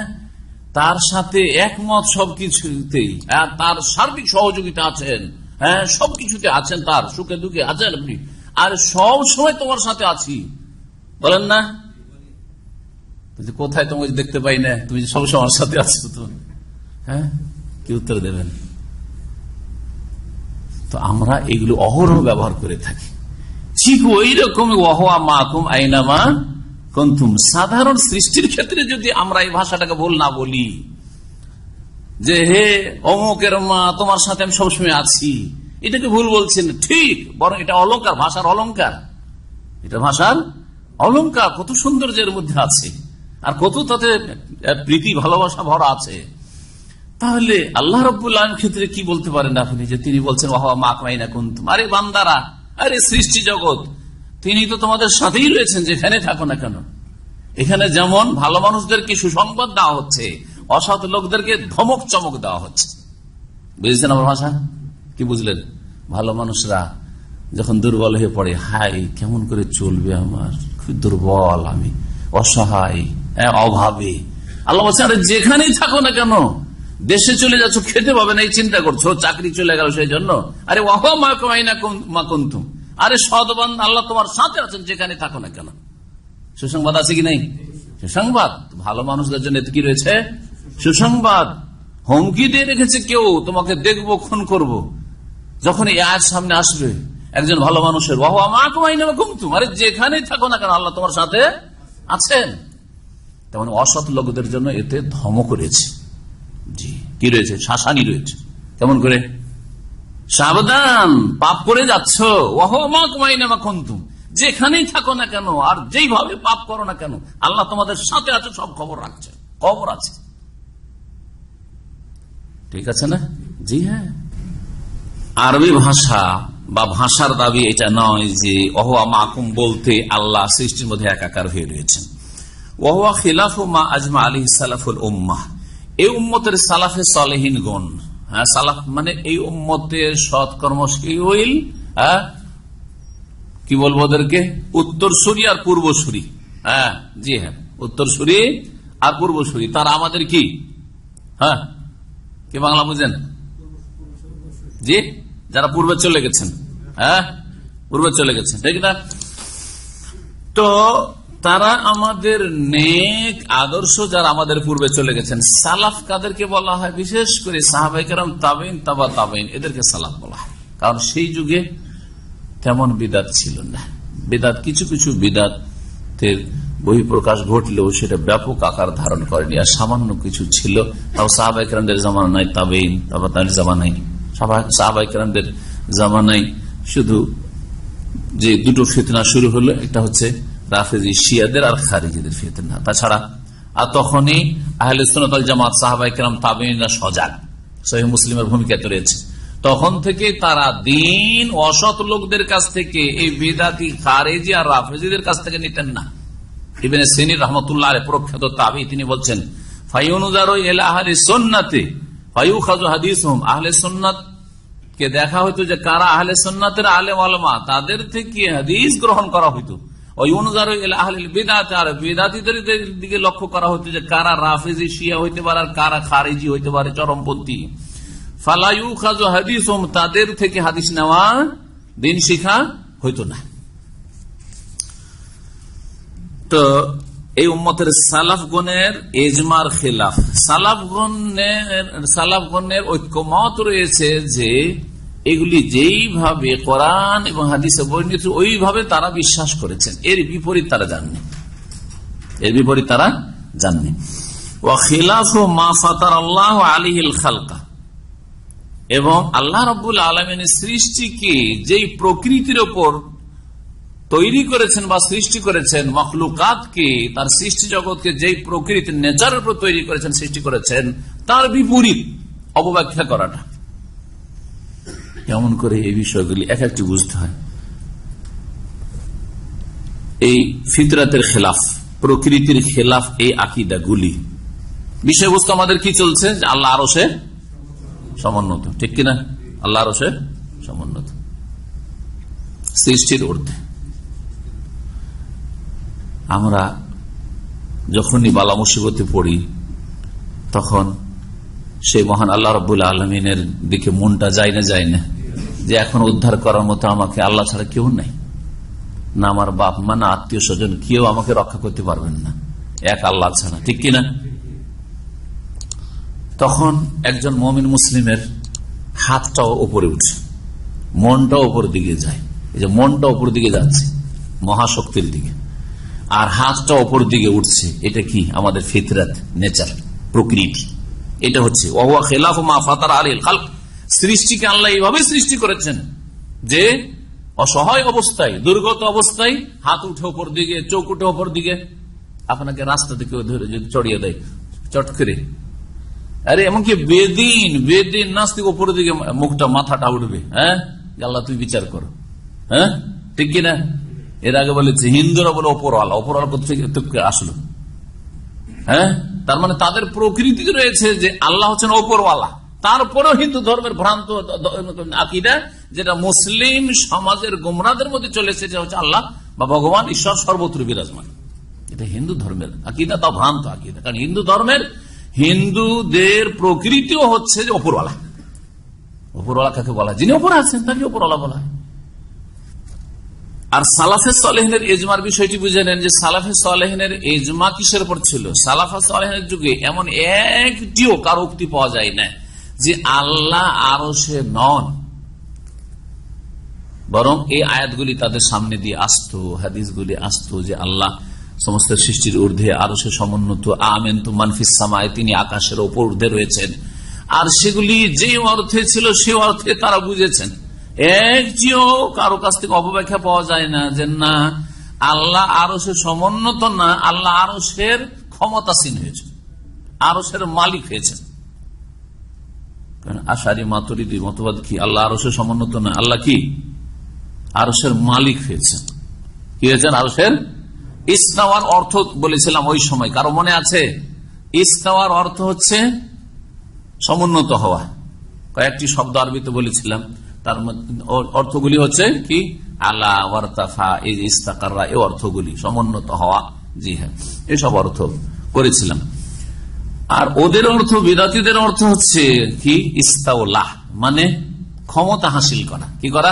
তার সাথে একমত সবকিছুতেই হ্যাঁ? তার সার্বিক সহযোগিতা আছেন হ্যাঁ সবকিছুতে আছেন তার সুখে দুঃখে আছেন আপনি আর সব সময় তোমার সাথে আছি বলেন না কোথায় তোমাকে দেখতে পাই না তুমি সবসময় আমার সাথে আছো তো হ্যাঁ কি উত্তর দেবেন তো আমরা এগুলো অহরহ ব্যবহার করে থাকি ঠিক ওই রকম ওহা মাকুম আইনামা কন্তুম সাধারণ সৃষ্টির ক্ষেত্রে যদি আমরা এই ভাষাটাকে ভুল না বলি যে হে অমুকের মা তোমার সাথে আমি সবসময় আছি এটাকে ভুল বলছেন ঠিক বরং এটা অলঙ্কার ভাষার অলঙ্কার এটা ভাষার অলঙ্কার কত সৌন্দর্যের মধ্যে আছে আর কত তাতে প্রীতি ভালোবাসা ভরা আছে তাহলে আল্লাহ রবাহ ক্ষেত্রে কি বলতে পারেন আপনি যে তিনি বলছেন ওহা মাকমাইনা কুন্তুম আরে বান্দারা আরে সৃষ্টি জগৎ তিনি তো তোমাদের সাথেই রয়েছেন যেখানে থাকো না কেন এখানে যেমন ভালো মানুষদেরকে সুসংবাদ দেওয়া হচ্ছে অসৎ লোকদেরকে ধমক চমক দেওয়া হচ্ছে বুঝেছেন আমার ভাষা কি বুঝলেন ভালো মানুষরা যখন দুর্বল হয়ে পড়ে হাই কেমন করে চলবে আমার খুব দুর্বল আমি অসহায় হ্যাঁ, অভাবে আল্লাহ বলছেন যেখানেই থাকো না কেন দেশে চলে যাচ্ছ খেতে পাবে না এই চিন্তা করছো চাকরি চলে গেল সেই জন্য আরে অহ মা কমাই না মা কন্তুম আরে সদবান আল্লাহ তোমার সাথে আছেন যেখানে থাকো না কেন সুসংবাদ আছে কি নাই সুসংবাদ ভালো মানুষদের জন্য কি রয়েছে সুসংবাদ হুমকি দিয়ে রেখেছে কেউ তোমাকে দেখবো খুন করব। যখন আজ সামনে আসবে একজন ভালো মানুষের বাবা মা কুমাই নামে আরে যেখানেই থাকো না কেন আল্লাহ তোমার সাথে আছেন তেমন মানে অসৎ লোকদের জন্য এতে ধমক রয়েছে জি কি রয়েছে শাসানি রয়েছে কেমন করে সাবধান পাপ করে যাচ্ছ কন্তুম যেখানেই থাকো না কেন আর যেইভাবে পাপ করো না কেন আল্লাহ তোমাদের সাথে আছে সব খবর রাখছে খবর আছে ঠিক আছে না জি হ্যাঁ আরবি ভাষা বা ভাষার দাবি এটা নয় যে মা আকুম বলতে আল্লাহ সৃষ্টির মধ্যে একাকার হয়ে রয়েছেন ওহোয়া খিলাফ মা আজমা আলী সালাফুল উম্মাহ এই উম্মতের সালাফে সালেহীন গণ হ্যাঁ, সালাফ মানে এই উম্মতের সৎ হ্যাঁ, কি বলবো ওদেরকে উত্তর সুরি আর পূর্ব সুরি হ্যাঁ জি হ্যাঁ উত্তর সুরি আর পূর্ব সুরি তারা আমাদের কি হ্যাঁ কি বাংলা বুঝেন জি যারা পূর্বে চলে গেছেন হ্যাঁ পূর্বে চলে গেছেন তাই না তো তারা আমাদের নেক আদর্শ যারা আমাদের পূর্বে চলে গেছেন সালাফ কাদেরকে বলা হয় বিশেষ করে সাহাবাইকার তাবেন তাবা তাবেন এদেরকে সালাফ বলা হয় কারণ সেই যুগে তেমন বিদাত ছিল না বিদাত কিছু কিছু বিদাতের বহি প্রকাশ ঘটলেও সেটা ব্যাপক আকার ধারণ করেনি আর সামান্য কিছু ছিল তাও সাহাবাইকরামদের নাই তাবেইন তাবা তার জামানাই সাহাবাইকরামদের জামানাই শুধু যে দুটো ফিতনা শুরু হলো একটা হচ্ছে রাফেজি শিয়াদের আর খারিজিদের তাছাড়া আর তখনই আহলে জামাত তাবিনা সজাগ সহি মুসলিমের ভূমিকাতে রয়েছে তখন থেকে তারা দিন অসৎ লোকদের কাছ থেকে এই বেদাতি খারেজি আর রাফেজিদের কাছ থেকে নিতেন না ইবেন সিনী রহমতুল্লাহ প্রখ্যাত তাবি তিনি বলছেন দেখা হইতো যে কারা আহলে সন্নাতের আলে আলমা তাদের থেকে হাদিস গ্রহণ করা হইতো আর বেদাতিদের দিকে লক্ষ্য করা হচ্ছে যে কারা রাফেজি শিয়া হইতে পারে আর কারা খারেজি হইতে পারে চরমপন্থী ফালাইউ খাজ হাদিস তাদের থেকে হাদিস নেওয়া দিন শিখা হইত না তো এই উম্মতের সালাফগণের এজমার খেলাফ সালাফগণের সালাফগণের ঐক্যমত রয়েছে যে এগুলি যেইভাবে কোরআন এবং হাদিসে বর্ণিত ওইভাবে তারা বিশ্বাস করেছেন এর বিপরীত তারা জাননি এর বিপরীত তারা জাননি এবং আল্লাহ রবুল সৃষ্টিকে যেই প্রকৃতির ওপর তৈরি করেছেন বা সৃষ্টি করেছেন মখলুকাতকে তার সৃষ্টি জগৎকে যেই প্রকৃতির নেচারের উপর তৈরি করেছেন সৃষ্টি করেছেন তার বিপরীত অবব্যাখ্যা করাটা কেমন করে এই বিষয়গুলি এক একটি বুঝতে হয় এই ফিতরাতের খেলাফ প্রকৃতির খেলাফ এই গুলি বিষয়বস্তু আমাদের কি চলছে আল্লাহ আরো সে সমুন্নত ঠিক কিনা আল্লাহ আরো সে সমুন্নত সৃষ্টির অর্থে আমরা যখনই বালা মুসিবতে পড়ি তখন সেই মহান আল্লাহ রবুল্লা আলমিনের দিকে মনটা যায় না যায় না যে এখন উদ্ধার করার মতো আমাকে আল্লাহ ছাড়া কেউ নাই না আমার বাপ মা না আত্মীয় স্বজন কেউ আমাকে রক্ষা করতে পারবেন না এক আল্লাহ ছাড়া ঠিক কিনা তখন একজন মমিন মুসলিমের হাতটাও উপরে উঠছে মনটাও উপর দিকে যায় এই যে মনটা উপর দিকে যাচ্ছে মহাশক্তির দিকে আর হাতটা ওপর দিকে উঠছে এটা কি আমাদের ফিতরাত নেচার প্রকৃতি এটা হচ্ছে ওয়া খেলাফ মা ফাতার আলী খালক সৃষ্টিকে আল্লাহ এইভাবে সৃষ্টি করেছেন যে অসহায় অবস্থায় দুর্গত অবস্থায় হাত উঠে ওপর দিকে চোখ উঠে ওপর দিকে আপনাকে রাস্তা দিকে ধরে যদি চড়িয়ে দেয় চট করে আরে এমনকি বেদিন বেদিন নাস্তিক ওপর দিকে মুখটা মাথাটা উঠবে হ্যাঁ আল্লাহ তুই বিচার করো হ্যাঁ ঠিক কিনা এর আগে বলেছে হিন্দুরা বলে ওপরওয়ালা ওপরওয়ালা থেকে আসলো হ্যাঁ তার মানে তাদের প্রকৃতি রয়েছে যে আল্লাহ হচ্ছেন ওপরওয়ালা তারপরেও হিন্দু ধর্মের ভ্রান্ত আকিদা যেটা মুসলিম সমাজের গুমরাদের মধ্যে চলে এসেছে হচ্ছে আল্লাহ বা ভগবান ঈশ্বর সর্বত্র বিরাজমান এটা হিন্দু ধর্মের আকিদা তা ভ্রান্ত আকিদা কারণ হিন্দু ধর্মের হিন্দুদের প্রকৃতিও হচ্ছে যে অপরওয়ালা অপরওয়ালা কাকে বলা যিনি অপর আছেন তাকে অপরওয়ালা বলা হয় আর সালাফে সালেহিনের এজমার বিষয়টি বুঝে নেন যে সালাফে সালেহিনের এজমা কিসের উপর ছিল সালাফা সালেহিনের যুগে এমন একটিও কার উক্তি পাওয়া যায় না যে আল্লাহ আরো সে নন বরং এই আয়াতগুলি তাদের সামনে দিয়ে আসতো হাদিসগুলি আসত যে আল্লাহ সমস্ত সৃষ্টির ঊর্ধ্বে আরো সে সমুন্নত আমেন তু মানফিসামায় তিনি আকাশের ওপর ঊর্ধ্বে রয়েছেন আর সেগুলি যে অর্থে ছিল সে অর্থে তারা বুঝেছেন একটিও কারো কাছ থেকে অপব্যাখ্যা পাওয়া যায় না যে না আল্লাহ আরো সে সমুন্নত না আল্লাহ আরো সের ক্ষমতাসীন হয়েছে আরো সের মালিক হয়েছেন আশারি মাতুরিদি মতবাদ কি আল্লাহ আরসের সমুন্নত না আল্লাহ কি আরসের মালিক হয়েছেন কি হয়েছেন আরসের ইসনাওয়ার অর্থ বলেছিলাম ওই সময় কারো মনে আছে ইসনাওয়ার অর্থ হচ্ছে সমুন্নত হওয়া কয়েকটি শব্দ আরবিতে বলেছিলাম তার অর্থগুলি হচ্ছে কি আল্লাহ ওয়ার্তাফা ইস্তাকাররা এই অর্থগুলি সমুন্নত হওয়া জি হ্যাঁ এসব অর্থ করেছিলাম আর ওদের অর্থ বেদাতিদের অর্থ হচ্ছে কি ইস্তাউলাহ মানে ক্ষমতা হাসিল করা কি করা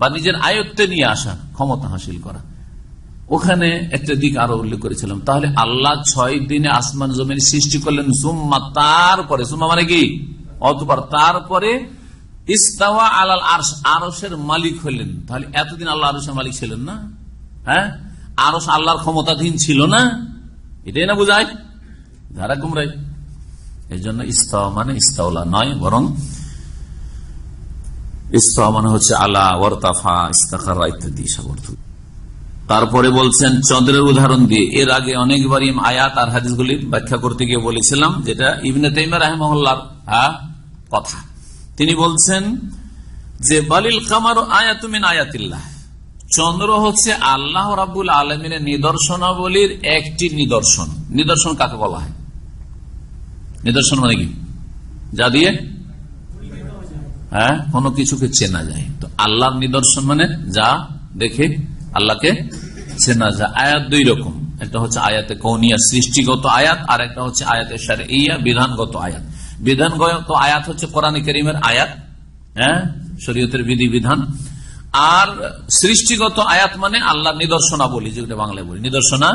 বা নিজের আয়ত্তে নিয়ে আসা ক্ষমতা হাসিল করা ওখানে একটা দিক আরো উল্লেখ করেছিলাম তাহলে আল্লাহ ছয় দিনে আসমান জমিন সৃষ্টি করলেন সুম্মা তারপরে সুম্মা মানে কি অতপর তারপরে ইস্তাওয়া আলাল আরস আরসের মালিক হলেন তাহলে এতদিন আল্লাহ আরসের মালিক ছিলেন না হ্যাঁ আরস আল্লাহর ক্ষমতাধীন ছিল না এটাই না বোঝায় যারা গুমরাই এই জন্য ইস্তা মানে ইস্তাউলা নয় বরং ইস্তা মানে হচ্ছে আলা ওয়ার্তাফা ইস্তাকার ইত্যাদি সব অর্থ তারপরে বলছেন চন্দ্রের উদাহরণ দিয়ে এর আগে অনেকবার আয়াত আর হাদিস গুলি ব্যাখ্যা করতে গিয়ে বলেছিলাম যেটা ইবনে তাইমা রাহেমহল্লার কথা তিনি বলছেন যে বালিল কামার আয়াতুমিন আয়াতিল্লাহ চন্দ্র হচ্ছে আল্লাহ রাবুল আলমিনের নিদর্শনাবলীর একটি নিদর্শন নিদর্শন কাকে বলা হয় নিদর্শন মানে কি যা দিয়ে হ্যাঁ কোনো কিছুকে চেনা যায় তো আল্লাহর নিদর্শন মানে যা দেখে আল্লাহকে চেনা যায় আয়াত দুই রকম একটা হচ্ছে আয়াতে কৌনিয়া সৃষ্টিগত আয়াত আর একটা হচ্ছে আয়াতে সার ইয়া বিধানগত আয়াত বিধানগত আয়াত হচ্ছে কোরআনে করিমের আয়াত হ্যাঁ শরীয়তের বিধি বিধান আর সৃষ্টিগত আয়াত মানে আল্লাহ নিদর্শনা বলি যেগুলো বাংলায় বলি নিদর্শনা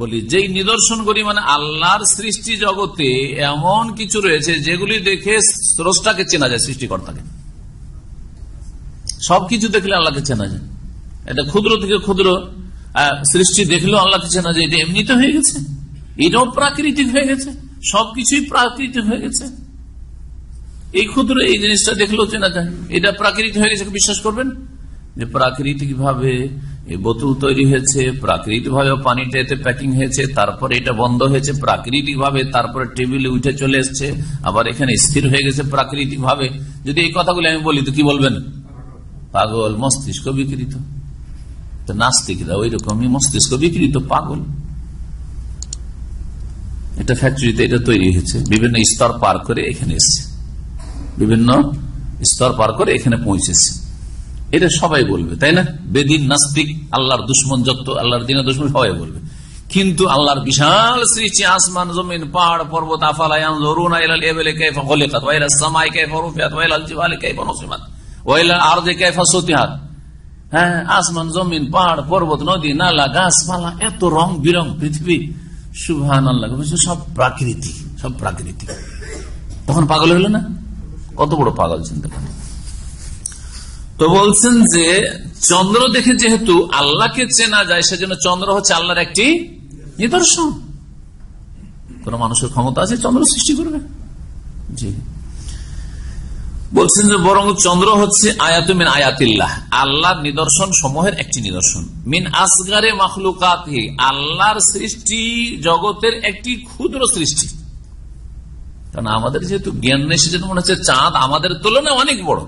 বলি যেই করি মানে আল্লাহর সৃষ্টি জগতে এমন কিছু রয়েছে যেগুলি দেখে স্রষ্টাকে চেনা যায় সৃষ্টিকর্তাকে সবকিছু দেখলে আল্লাহকে চেনা যায় এটা ক্ষুদ্র থেকে ক্ষুদ্র সৃষ্টি দেখলেও আল্লাহকে চেনা যায় এটা এমনিতে হয়ে গেছে এটাও প্রাকৃতিক হয়ে গেছে সবকিছুই প্রাকৃতিক হয়ে গেছে এই ক্ষুদ্র এই জিনিসটা দেখলেও চেনা যায় এটা প্রাকৃতিক হয়ে গেছে বিশ্বাস করবেন যে প্রাকৃতিকভাবে বোতল তৈরি হয়েছে প্রাকৃতিকভাবে পানিটা এতে প্যাকিং হয়েছে তারপর এটা বন্ধ হয়েছে প্রাকৃতিকভাবে তারপরে টেবিলে উঠে চলে এসছে আবার এখানে স্থির হয়ে গেছে প্রাকৃতিকভাবে যদি এই কথাগুলি আমি বলি তো কি বলবেন পাগল মস্তিষ্ক বিকৃত নাস্তিকরা ওই রকমই মস্তিষ্ক বিকৃত পাগল এটা ফ্যাক্টরিতে এটা তৈরি হয়েছে বিভিন্ন স্তর পার করে এখানে এসছে বিভিন্ন স্তর পার করে এখানে পৌঁছেছে এটা সবাই বলবে তাই না বেদিন নাস্তিক আল্লাহর দুশ্মন যত আল্লাহর দিনের দুশ্মন সবাই বলবে কিন্তু আল্লাহর বিশাল সৃষ্টি আসমান জমিন পাহাড় পর্বত আফালায়াম এবেলে কাইফা খলিকাত ওয়া ইলাল সামাই হ্যাঁ আসমান জমিন পাহাড় পর্বত নদী নালা গাছপালা এত রং বিরং পৃথিবী সুবহান সব প্রাকৃতিক সব প্রাকৃতিক তখন পাগল হলো না কত বড় পাগল চিন্তা করে তো বলছেন যে চন্দ্র দেখে যেহেতু আল্লাহকে চেনা যায় সেজন্য চন্দ্র হচ্ছে আল্লাহর একটি নিদর্শন কোন মানুষের ক্ষমতা আছে চন্দ্র সৃষ্টি করবে জি বলছেন যে বরং চন্দ্র হচ্ছে আয়াত মিন আয়াতিল্লাহ আল্লাহর নিদর্শন সমূহের একটি নিদর্শন মিন আসগারে মাখলুকাত আল্লাহর সৃষ্টি জগতের একটি ক্ষুদ্র সৃষ্টি কারণ আমাদের যেহেতু জ্ঞান নেই সেজন্য মনে হচ্ছে চাঁদ আমাদের তুলনায় অনেক বড়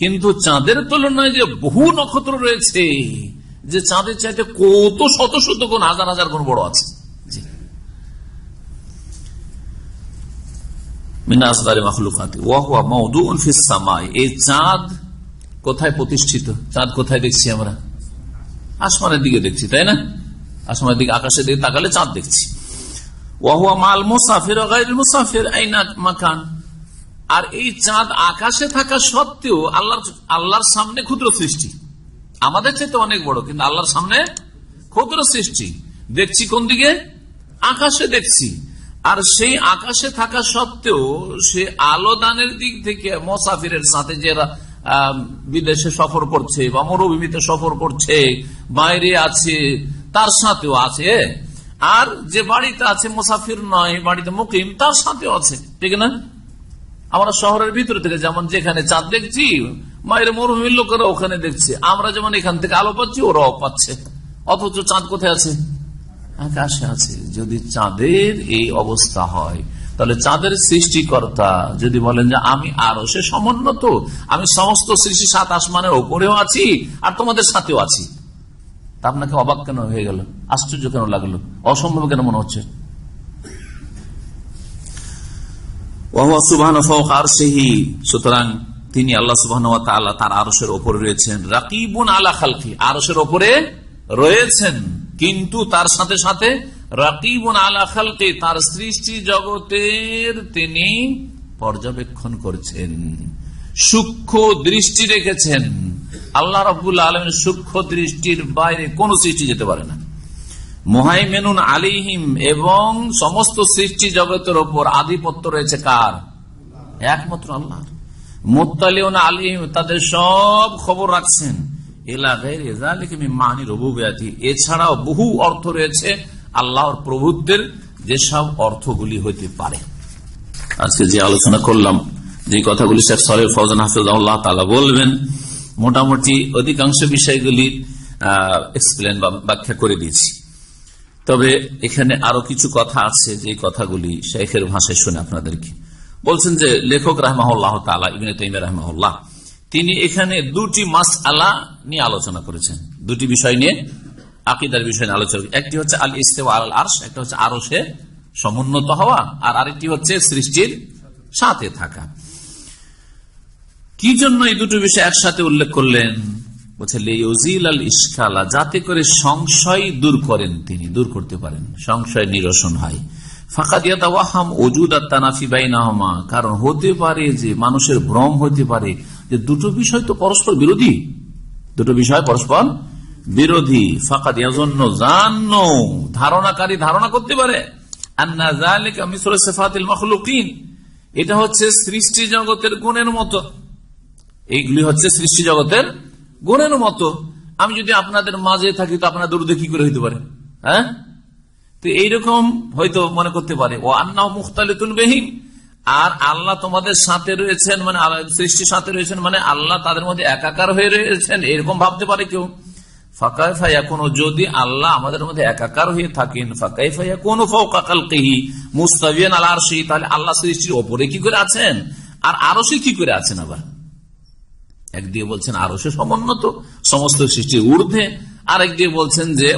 কিন্তু চাঁদের তুলনায় যে বহু নক্ষত্র রয়েছে যে চাঁদের চাইতে কত শত শত গুণ হাজার হাজার গুণ বড় আছে আকাশের দিকে তাকালে চাঁদ দেখছি ওয়াহুয়া মাল মুসাফির মুসাফির আইনা মাকান আর এই চাঁদ আকাশে থাকা সত্ত্বেও আল্লাহ আল্লাহর সামনে ক্ষুদ্র সৃষ্টি আমাদের চেয়ে অনেক বড় কিন্তু আল্লাহর সামনে ক্ষুদ্র সৃষ্টি দেখছি কোন দিকে আকাশে দেখছি আর সেই আকাশে থাকা সত্ত্বেও সে আলো দানের দিক থেকে মোসাফিরের সাথে যারা বিদেশে সফর করছে বা মরুভূমিতে সফর করছে বাইরে আছে তার সাথেও আছে আর যে বাড়িতে আছে মোসাফির নয় বাড়িতে মুকিম তার সাথেও আছে ঠিক না আমরা শহরের ভিতর থেকে যেমন যেখানে চাঁদ দেখছি মায়ের মরুভূমির লোকেরা ওখানে দেখছে আমরা যেমন এখান থেকে আলো পাচ্ছি ওরাও পাচ্ছে অথচ চাঁদ কোথায় আছে আকাশে আছে যদি চাঁদের এই অবস্থা হয় তাহলে চাঁদের সৃষ্টিকর্তা যদি বলেন যে আমি আরো সে সমুন্নত আমি সমস্ত সৃষ্টি সাত আসমানের ওপরেও আছি আর তোমাদের সাথেও আছি তা আপনাকে অবাক কেন হয়ে গেল আশ্চর্য কেন লাগলো অসম্ভব কেন মনে হচ্ছে সুতরাং তিনি আল্লাহ সুবাহ তার আরসের ওপর রয়েছেন রাকিবুন আলা খালকি আরসের ওপরে রয়েছেন কিন্তু তার সাথে সাথে রাকিবুন আলা খালকে তার সৃষ্টি জগতের তিনি পর্যবেক্ষণ করছেন সূক্ষ্ম দৃষ্টি রেখেছেন আল্লাহ রবুল্লা আলমের সূক্ষ্ম দৃষ্টির বাইরে কোন সৃষ্টি যেতে পারে না মোহাইমেনুন আলিহিম এবং সমস্ত সৃষ্টি জগতের ওপর আধিপত্য রয়েছে কার একমাত্র আল্লাহ মোত্তালিউন আলিহিম তাদের সব খবর রাখছেন এছাড়াও বহু অর্থ রয়েছে আল্লাহর প্রভুত্বের যেসব অর্থগুলি হইতে পারে আজকে যে আলোচনা করলাম যে কথাগুলি শেখ সরের ফৌজান হাসাল্লাহ তালা বলবেন মোটামুটি অধিকাংশ বিষয়গুলির এক্সপ্লেন বা ব্যাখ্যা করে দিয়েছি তবে এখানে আরো কিছু কথা আছে যে কথাগুলি শেখের ভাষায় শুনে আপনাদেরকে বলছেন যে লেখক রাহমাহ রাহমাহ তিনি এখানে দুটি মাস আলা নিয়ে আলোচনা করেছেন দুটি বিষয় নিয়ে আকিদার বিষয় নিয়ে আলোচনা একটি হচ্ছে আল ইস্তেওয়া আল আরস একটা হচ্ছে আরো সে সমুন্নত হওয়া আর আরেকটি হচ্ছে সৃষ্টির সাথে থাকা কি জন্য এই দুটো বিষয় একসাথে উল্লেখ করলেন বলছে লেউজিল আল ইসকালা যাতে করে সংশয় দূর করেন তিনি দূর করতে পারেন সংশয় নিরসন হয় ফাঁকা দিয়া তাওয়াহাম অজুদ আর তানাফি বাইনাহমা কারণ হতে পারে যে মানুষের ভ্রম হতে পারে যে দুটো বিষয় তো পরস্পর বিরোধী দুটো বিষয় পরস্পর বিরোধী ফাঁকা দিয়া জন্য জান্ন ধারণাকারী ধারণা করতে পারে এটা হচ্ছে সৃষ্টি জগতের গুণের মতো এইগুলি হচ্ছে সৃষ্টি জগতের গুণের মতো আমি যদি আপনাদের মাঝে থাকি তো আপনার দূর দেখি করে হইতে পারে হ্যাঁ তো এইরকম হয়তো মনে করতে পারে ও আন্না মুখতালিতুল বেহিন আর আল্লাহ তোমাদের সাথে রয়েছেন মানে সৃষ্টির সাথে রয়েছেন মানে আল্লাহ তাদের মধ্যে একাকার হয়ে রয়েছেন এরকম ভাবতে পারে কেউ ফাঁকায় ফাইয়া কোনো যদি আল্লাহ আমাদের মধ্যে একাকার হয়ে থাকেন ফাঁকাই ফাইয়া কোনো ফৌকাকাল মুস্তাবিয়ান আল্লাহ তাহলে আল্লাহ সৃষ্টির ওপরে কি করে আছেন আর আরো সে কি করে আছেন আবার একদিকে বলছেন আরো সে সমুন্নত সমস্ত সৃষ্টির ঊর্ধ্বে আরেকদিকে বলছেন যে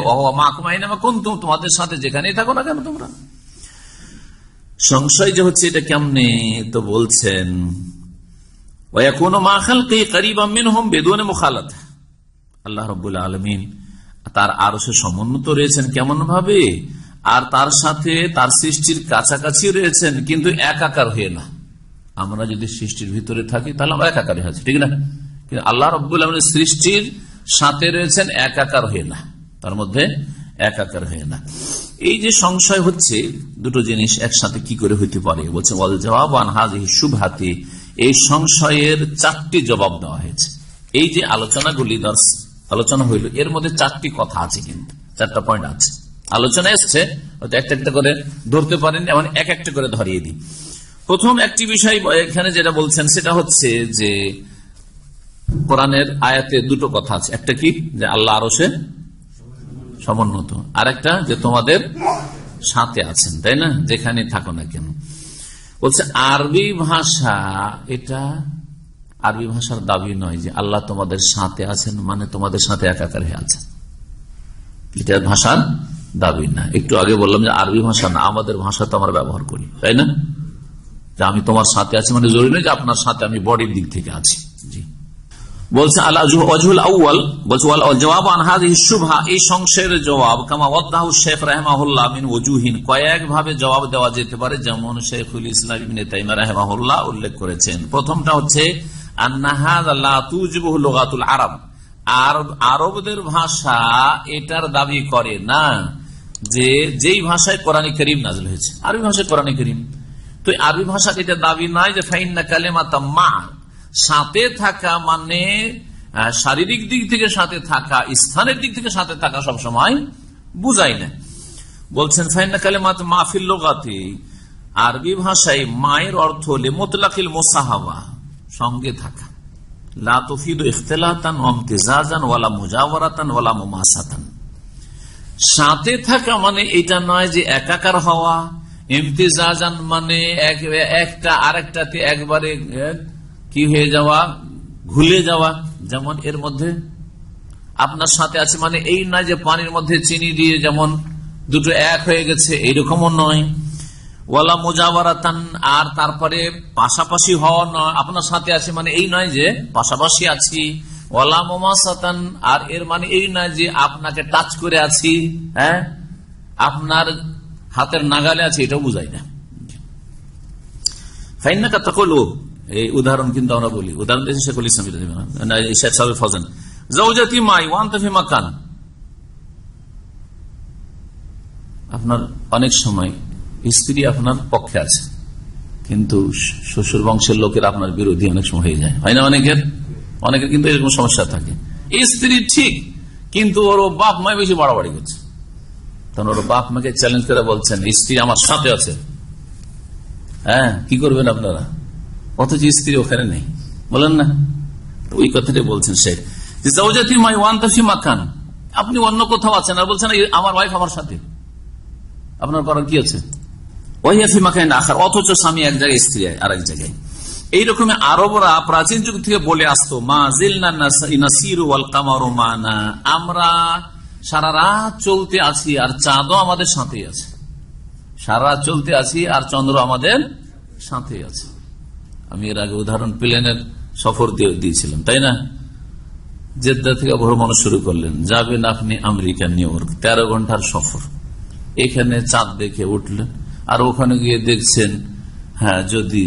কোন তোমাদের সাথে যেখানেই থাকো না কেন তোমরা সংশয় যে হচ্ছে এটা কেমনে তো বলছেন কোন মাখাল কে আমিন হোম বেদুনে মুখালত আল্লাহ রবুল আলমিন তার আরো সে সমুন্নত রয়েছেন কেমন ভাবে আর তার সাথে তার সৃষ্টির কাছাকাছি রয়েছেন কিন্তু একাকার হয়ে না আমরা যদি সৃষ্টির ভিতরে থাকি তাহলে আমরা একাকার হয়ে আছি ঠিক না কিন্তু আল্লাহ রব্বুল আলমের সৃষ্টির সাথে রয়েছেন একাকার হয়ে না তার মধ্যে একাকার হয়ে না এই যে সংশয় হচ্ছে দুটো জিনিস একসাথে কি করে হইতে পারে বলছে বল জবাব আনহাজি সুভাতি এই সংশয়ের চারটি জবাব দেওয়া হয়েছে এই যে আলোচনাগুলি আলোচনা হইল এর মধ্যে চারটি কথা আছে কিন্তু চারটা পয়েন্ট আছে আলোচনা এসছে হয়তো একটা একটা করে ধরতে পারেন এমন এক একটা করে ধরিয়ে দিই প্রথম একটি বিষয় এখানে যেটা বলছেন সেটা হচ্ছে যে কোরআনের আয়াতে দুটো কথা আছে একটা কি যে আল্লাহ আরো সে সমুন্নত আর একটা যে তোমাদের সাথে আছেন তাই না যেখানে থাকো না কেন বলছে আরবি ভাষা এটা আরবি ভাষার দাবি নয় যে আল্লাহ তোমাদের সাথে আছেন মানে তোমাদের সাথে একাকার হয়ে আছেন এটা ভাষার দাবি না একটু আগে বললাম যে আরবি ভাষা না আমাদের ভাষা তো আমরা ব্যবহার করি তাই না যে আমি তোমার সাথে আছি মানে জরুরি নয় যে আপনার সাথে আমি বডির দিক থেকে আছি জি বলছে আলাজুল জবাব আনহাজ এই মিন কয়েক ভাবে জবাব দেওয়া যেতে পারে যেমন শেখুল ইসলাম ইবিনে উল্লেখ করেছেন প্রথমটা হচ্ছে আরব আরবদের ভাষা এটার দাবি করে না যে যেই ভাষায় কোরআনী করিম নাজল হয়েছে আরবি ভাষায় কোরআনী করিম তো আরবি ভাষা এটা দাবি নাই যে ফাইন না কালেমা মা সাথে থাকা মানে শারীরিক দিক থেকে সাথে থাকা স্থানের দিক থেকে সাথে থাকা সবসময় বুঝাই না বলছেন ফাইনা কালেমাত মাহফিল লোকাতে আরবি ভাষায় মায়ের অর্থ হলে মোতলাকিল মোসাহাবা সঙ্গে থাকা সাথে থাকা মানে এটা নয় যে একাকার হওয়া ইমতেজাজান মানে একটা আরেকটাতে একবারে কি হয়ে যাওয়া ঘুলে যাওয়া যেমন এর মধ্যে আপনার সাথে আছে মানে এই নয় যে পানির মধ্যে চিনি দিয়ে যেমন দুটো এক হয়ে গেছে এইরকমও নয় ওয়ালা মোজাবারাতান আর তারপরে পাশাপাশি হওয়া নয় আপনার সাথে আছে মানে এই নয় যে পাশাপাশি আছি ওয়ালা মোমাসাতান আর এর মানে এই নয় যে আপনাকে টাচ করে আছি হ্যাঁ আপনার হাতের নাগালে আছে এটাও বুঝাই না এই উদাহরণ কিন্তু আমরা বলি উদাহরণ দিয়েছি শেখুল ইসলাম শেখ সাহেব মাই ওয়ান তফি মাকান আপনার অনেক সময় স্ত্রী আপনার পক্ষে আছে কিন্তু শ্বশুর বংশের লোকের আপনার বিরোধী অনেক সময় হয়ে যায় হয় না অনেকের অনেকের কিন্তু এরকম সমস্যা থাকে স্ত্রী ঠিক কিন্তু ওর বাপ মায় বেশি বাড়াবাড়ি করছে তখন ওর বাপ মাকে চ্যালেঞ্জ করে বলছেন স্ত্রী আমার সাথে আছে হ্যাঁ কি করবেন আপনারা অথচ স্ত্রী ওখানে নেই বলেন না ওই কথাটা বলছেন শেখ মাই ওয়ান মাখান আপনি অন্য কোথাও আছেন আর বলছেন আমার ওয়াইফ আমার সাথে আপনার করার কি আছে না অথচ স্বামী এক জায়গায় স্ত্রী আর এক জায়গায় এইরকম আরবরা প্রাচীন যুগ থেকে বলে আসতো আমরা সারা রাত চলতে আছি আর চাঁদও আমাদের সাথে আছে সারা চলতে আছি আর চন্দ্র আমাদের সাথে আছে আমি এর আগে উদাহরণ প্লেনের সফর দিয়ে দিয়েছিলাম তাই না জেদ্দা থেকে ভ্রমণ শুরু করলেন যাবেন আপনি আমেরিকা নিউ ইয়র্ক তেরো ঘন্টার সফর এখানে চাঁদ দেখে উঠলেন আর ওখানে গিয়ে দেখছেন হ্যাঁ যদি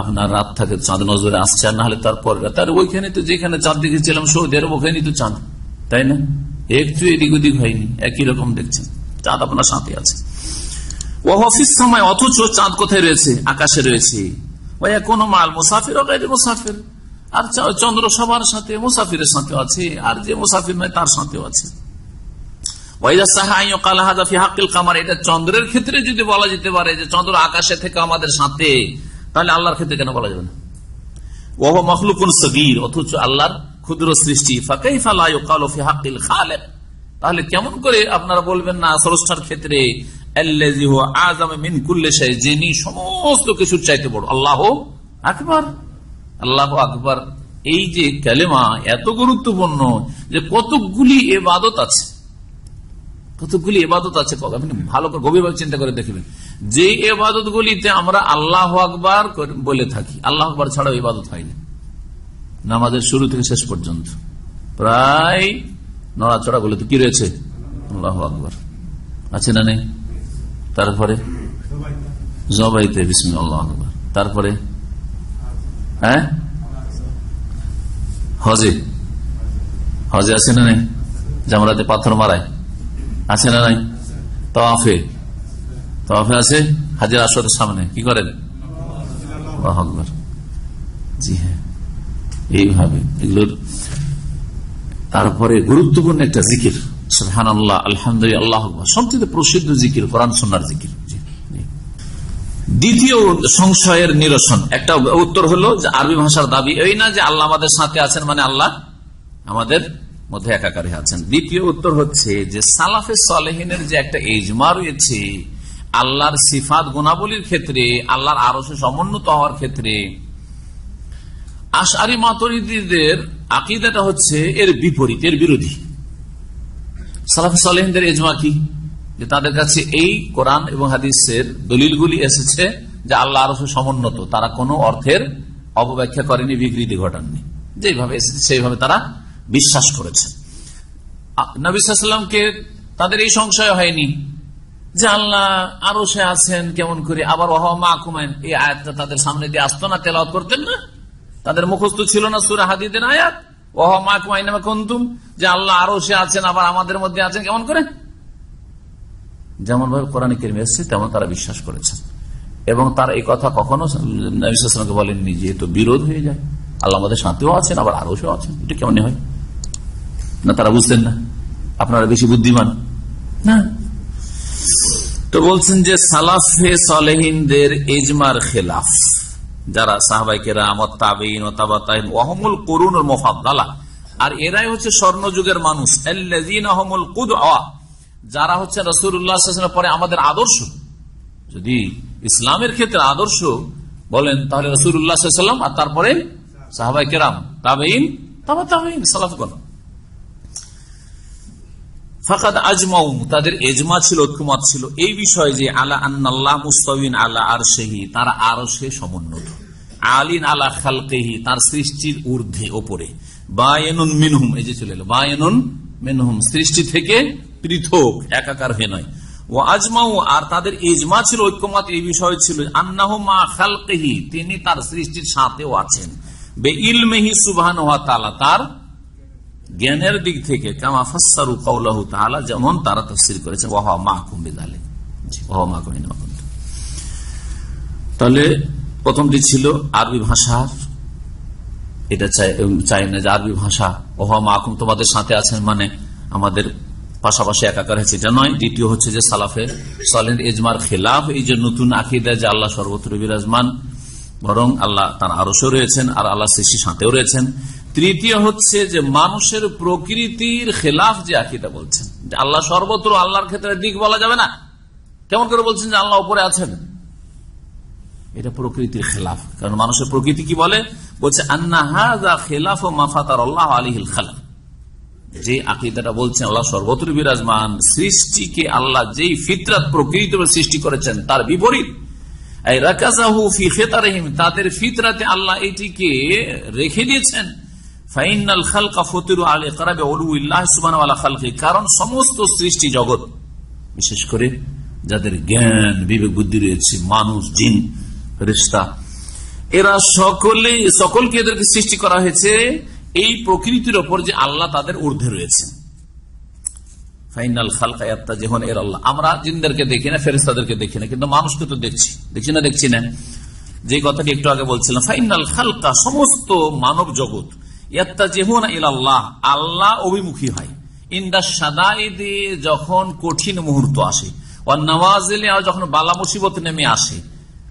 আপনার রাত থাকে চাঁদ নজরে আসছে না হলে তারপর তার ওইখানে তো যেখানে চাঁদ দেখেছিলাম সৌদি আরব ওখানে তো চাঁদ তাই না একটু এদিক ওদিক হয়নি একই রকম দেখছেন চাঁদ আপনার সাথে আছে অফিস সময় অথচ চাঁদ কোথায় রয়েছে আকাশে রয়েছে কোনো মাল মুসাফির মুসাফির আর চন্দ্র সবার সাথে মুসাফিরের সাথে আছে আর যে মুসাফির নয় তার আছে চন্দ্রের ক্ষেত্রে যদি বলা যেতে পারে যে চন্দ্র আকাশে থেকে আমাদের সাথে তাহলে আল্লাহর ক্ষেত্রে কেন বলা যাবে না ও মখলুক অথচ আল্লাহর ক্ষুদ্র সৃষ্টি ফাঁকাই ফালাই তাহলে কেমন করে আপনারা বলবেন না স্রষ্টার ক্ষেত্রে যিনি সমস্ত কিছুর চাইতে বড় আল্লাহ আকবর আল্লাহ আকবর এই যে কালেমা এত গুরুত্বপূর্ণ যে কতকগুলি এবাদত আছে কতকগুলি এবাদত আছে আপনি ভালো করে গভীরভাবে চিন্তা করে দেখবেন যে এবাদত গুলিতে আমরা আল্লাহ আকবার বলে থাকি আল্লাহ আকবার ছাড়াও ইবাদত হয়নি নামাজের শুরু থেকে শেষ পর্যন্ত প্রায় নড়াচড়া গুলোতে কি রয়েছে আল্লাহ আকবার আছে না নেই তারপরে জবাইতে বিসমিল্লাহ তারপরে হ্যাঁ হজে হজে আছে না নাই জামরাতে পাথর মারায় আছে না নাই তফে তফে আছে হাজির আসর সামনে কি করেন জি হ্যাঁ এইভাবে এগুলোর তারপরে গুরুত্বপূর্ণ একটা জিকির আরবি ভাষার দাবি এই না যে আল্লাহ আমাদের সাথে আছেন মানে আল্লাহ আমাদের মধ্যে একাকারে আছেন দ্বিতীয় উত্তর হচ্ছে যে সালাফে সালেহিনের যে একটা এজমা রয়েছে আল্লাহর সিফাত গুণাবলীর ক্ষেত্রে আল্লাহর আরো সমুন্নত হওয়ার ক্ষেত্রে আশারি মাতরিদের আকিদাটা হচ্ছে এর বিপরীত এর বিরোধী সালাফ সালেহদের এজমা কি যে তাদের কাছে এই কোরআন এবং হাদিসের দলিলগুলি এসেছে যে আল্লাহ আরো সমুন্নত তারা কোনো অর্থের অপব্যাখ্যা করেনি বিকৃতি ঘটাননি যেভাবে এসেছে সেইভাবে তারা বিশ্বাস করেছে নবিসামকে তাদের এই সংশয় হয়নি যে আল্লাহ আরো সে আছেন কেমন করে আবার মাকুমেন এই আয়াতটা তাদের সামনে দিয়ে আসতো না তেলাওয়াত করতেন না তাদের মুখস্থ ছিল না সুরা হাদিদের আয়াত যে আল্লাহ আরো সে আছেন আবার আমাদের মধ্যে আছেন কেমন করে যেমন ভাবে কোরআন এসছে তেমন তারা বিশ্বাস করেছেন এবং তার এই কথা কখনো বিশ্বাসকে বলেননি যে তো বিরোধ হয়ে যায় আল্লাহ আমাদের সাথেও আছেন আবার আরো আছেন এটা কেমন হয় না তারা বুঝতেন না আপনারা বেশি বুদ্ধিমান না তো বলছেন যে সালাফে সালেহিনদের এজমার খেলাফ যারা সাহবাইকেরা মত তাবেইন তাবা তাইন করুন আর এরাই হচ্ছে স্বর্ণযুগের মানুষ আহমুল কুদ যারা হচ্ছে পরে আমাদের আদর্শ যদি ইসলামের ক্ষেত্রে আদর্শ বলেন তাহলে রসুল্লাহাম আর তারপরে সাহবাই কেরাম তাবেইন তাবা তাবেইন সালাফগণ ফাকাদ আজমাউ তাদের এজমা ছিল ঐক্যমত ছিল এই বিষয়ে যে আলা আন্নাল্লাহ মুস্তাউন আল্লাহ আর সেহি তারা আর সে সমুন্নত আলিন আল্লাহ খালকেহি তার সৃষ্টির ঊর্ধ্বে ওপরে বায়নুন মিনহুম এই যে চলে এলো বায়নুন মিনহুম সৃষ্টি থেকে পৃথক একাকার হয়ে নয় ও আজমাউ আর তাদের এজমা ছিল ঐক্যমত এই বিষয়ে ছিল আন্নাহ মা খালকেহি তিনি তার সৃষ্টির সাথেও আছেন বে ইলমেহি সুবাহ তার জ্ঞানের দিক থেকে কামা ফাসারু কৌলাহ তাহলা যেমন তারা তফসির করেছে ওহা মাহকুম্বিদ আলে ওহা মাহকুমিন তাহলে প্রথমটি ছিল আরবি ভাষার এটা চাই না যে আরবি ভাষা ওহা কুম তোমাদের সাথে আছেন মানে আমাদের পাশাপাশি একাকার হয়েছে এটা নয় দ্বিতীয় হচ্ছে যে সালাফে সালেন এজমার খেলাফ এই যে নতুন আকিদা যে আল্লাহ সর্বত্র বিরাজমান বরং আল্লাহ তার আরো রয়েছেন আর আল্লাহ সৃষ্টি সাথেও রয়েছেন তৃতীয় হচ্ছে যে মানুষের প্রকৃতির খেলাফ যে আকিদা বলছেন আল্লাহ সর্বত্র আল্লাহর ক্ষেত্রে দিক বলা যাবে না কেমন করে বলছেন যে আল্লাহ উপরে আছেন এটা প্রকৃতির খেলাফ কারণ মানুষের প্রকৃতি কি বলে বলছে খেলাফ ও মাফাতার আল্লাহ আলিহিল খালাফ যে আকিদাটা বলছেন আল্লাহ সর্বত্র বিরাজমান সৃষ্টিকে আল্লাহ যেই ফিতরাত প্রকৃতি সৃষ্টি করেছেন তার বিপরীত তাদের ফিতরাতে আল্লাহ এটিকে রেখে দিয়েছেন ফাইনাল খালকা ফতির আল একরাবে উল্লাহ সুবান আলা খালকি কারণ সমস্ত সৃষ্টি জগৎ বিশেষ করে যাদের জ্ঞান বিবেক বুদ্ধি রয়েছে মানুষ জিন রেস্তা এরা সকলে সকলকে এদেরকে সৃষ্টি করা হয়েছে এই প্রকৃতির ওপর যে আল্লাহ তাদের ঊর্ধ্বে রয়েছে ফাইনাল খালকা ইয়াত্তা যেহন এর আল্লাহ আমরা জিনদেরকে দেখি না ফেরেস্তাদেরকে দেখি না কিন্তু মানুষকে তো দেখছি দেখছি না দেখছি না যে কথাটি একটু আগে বলছিলাম ফাইনাল খালকা সমস্ত মানব জগৎ আল্লাহ অভিমুখী হয় ইন্দা সাদাইদে যখন কঠিন মুহূর্ত আসে যখন বালা মুসিবত নেমে আসে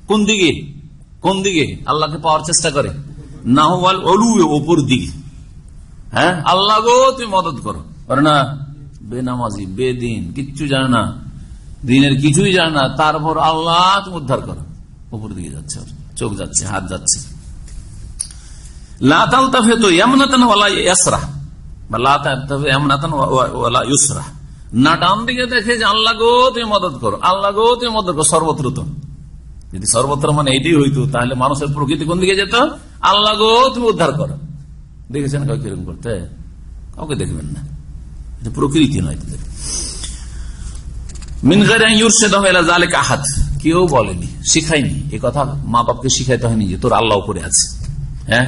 কোন দিকে কোন দিকে আল্লাহকে পাওয়ার চেষ্টা করে নাহওয়াল দিকে হ্যাঁ আল্লাহ গো তুমি মদত করো না বেনামাজি বেদিন কিচ্ছু জানে না দিনের কিছুই জানে না তারপর আল্লাহ তুমি উদ্ধার করো উপর দিকে যাচ্ছে চোখ যাচ্ছে হাত যাচ্ছে দিকে দেখে যে গো তুমি মদত করো গো তুমি মদত সর্বত্র যদি সর্বত্র মানে হইতো তাহলে মানুষের প্রকৃতি কোন দিকে যেত আল্লাহ গো তুমি উদ্ধার করো দেখেছেন কাউকে কিরকম করতে কাউকে দেখবেন না এটা প্রকৃতি নয় কেউ বলেনি শিখাইনি এ কথা মা বাপকে শিখাইতে হয়নি যে তোর আল্লাহ করে আছে হ্যাঁ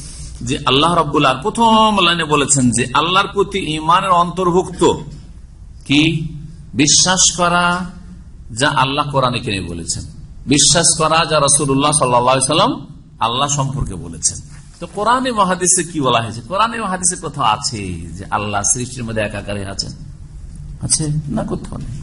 যে আল্লাহ রব্বুল্লাহ প্রথম লাইনে বলেছেন যে আল্লাহর প্রতি ইমানের অন্তর্ভুক্ত কি বিশ্বাস করা যা আল্লাহ কোরআনে কেনে বলেছেন বিশ্বাস করা যা রসুল্লাহ সাল্লাম আল্লাহ সম্পর্কে বলেছেন তো কোরআনে মহাদিসে কি বলা হয়েছে কোরআনে মহাদিসে কোথাও আছে যে আল্লাহ সৃষ্টির মধ্যে একাকারে আছেন আছে না কোথাও নেই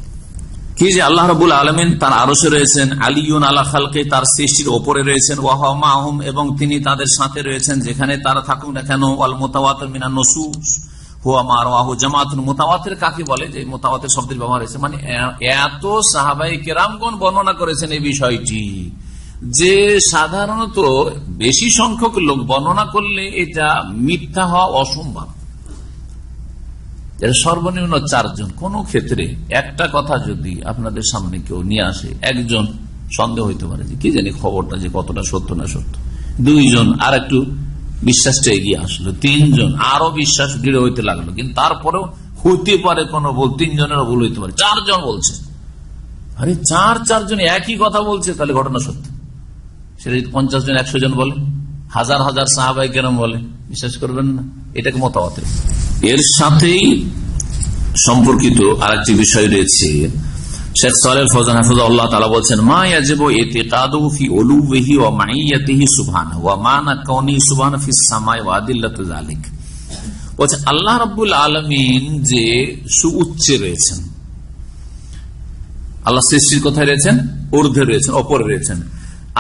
কি যে আল্লাহ রবুল আলমিন তার আরসে রয়েছেন আলিউন আলা খালকে তার সৃষ্টির ওপরে রয়েছেন ওয়াহম এবং তিনি তাদের সাথে রয়েছেন যেখানে তারা থাকুক না কেন অল মোতাওয়াত মিনা নসু হুয়া জামাতুন কাকে বলে যে ব্যবহার মানে এত বর্ণনা করেছেন বিষয়টি যে সাধারণত বেশি সংখ্যক লোক বর্ণনা করলে এটা মিথ্যা হওয়া অসম্ভব সর্বনিম্ন চারজন কোন ক্ষেত্রে একটা কথা যদি আপনাদের সামনে কেউ নিয়ে আসে একজন সন্দেহ হইতে পারে যে কি জানি খবরটা যে কতটা সত্য না সত্য দুইজন আর একটু বিশ্বাসটা এগিয়ে আসলো তিনজন আরো বিশ্বাস দৃঢ় হইতে লাগলো কিন্তু তারপরেও হইতে পারে কোনো ভুল তিনজনের ভুল হইতে পারে চারজন বলছে আরে চার চারজন একই কথা বলছে তাহলে ঘটনা সত্য সেটা যদি পঞ্চাশ জন একশো জন বলে হাজার হাজার সাহাবাই কেন বলে বিশ্বাস করবেন না এটাকে মতামতের এর সাথেই সম্পর্কিত আরেকটি বিষয় রয়েছে শেখ তালা বলছেন ফি ওয়া ফি সামাই ওয়া আল্লাহ যে সুউচ্চে রয়েছেন আল্লাহ সৃষ্টির রয়েছেন রয়েছেন রয়েছেন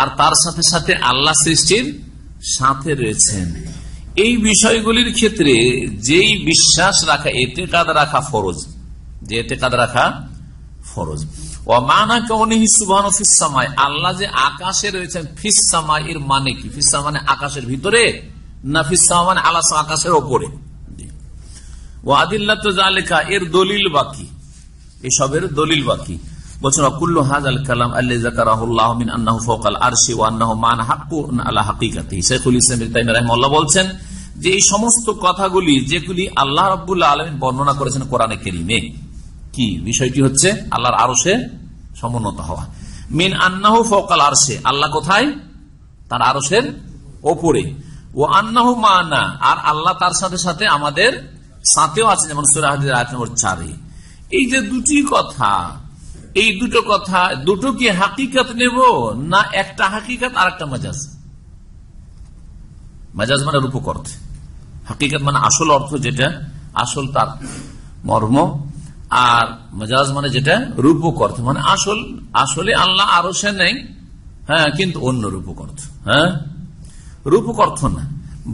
আর তার সাথে সাথে আল্লাহ সৃষ্টির সাথে রয়েছেন এই বিষয়গুলির ক্ষেত্রে যেই বিশ্বাস রাখা এতে কাদ রাখা ফরজ যে এতে কাদ রাখা ফরজ ও মানা কৌনিহি সুবাহ আল্লাহ যে আকাশে রয়েছেন ফিসামা এর মানে কি ফিসা মানে আকাশের ভিতরে না ফিসামা মানে আলাস আকাশের ওপরে ও আদিল্লা তো যা লেখা এর দলিল বাকি এসবের দলিল বাকি বলছেন অকুল্লু হাজ কালাম আল্লি জাকারাহুল্লাহ মিন আন্নাহু ফৌকাল আরশি ওয়া আন্নাহু মান হাক্কুন আলা হাকিকাতি শেখুল ইসলাম তাইম বলছেন যে এই সমস্ত কথাগুলি যেগুলি আল্লাহ রাব্বুল্লাহ আলমিন বর্ণনা করেছেন কোরআনে কেরিমে কি বিষয়টি হচ্ছে আল্লাহর আরশে সমুন্নত হওয়া মিন আন্নাহু ফৌকাল আরশে আল্লাহ কোথায় তার আরশের ওপরে ও আন্নাহ মানা আর আল্লাহ তার সাথে সাথে আমাদের সাথেও আছে যেমন সুরাহাদের আয়াত নম্বর চারে এই যে দুটি কথা এই দুটো কথা দুটো কি হাকিকত নেব না একটা হাকিকত আর একটা মাজাজ মাজাজ মানে রূপক অর্থে হাকিকত মানে আসল অর্থ যেটা আসল তার মর্ম আর মাজাজ মানে যেটা রূপক অর্থ মানে আসল আসলে আল্লাহ আরো সে নেই হ্যাঁ কিন্তু অন্য রূপক অর্থ হ্যাঁ রূপক অর্থ না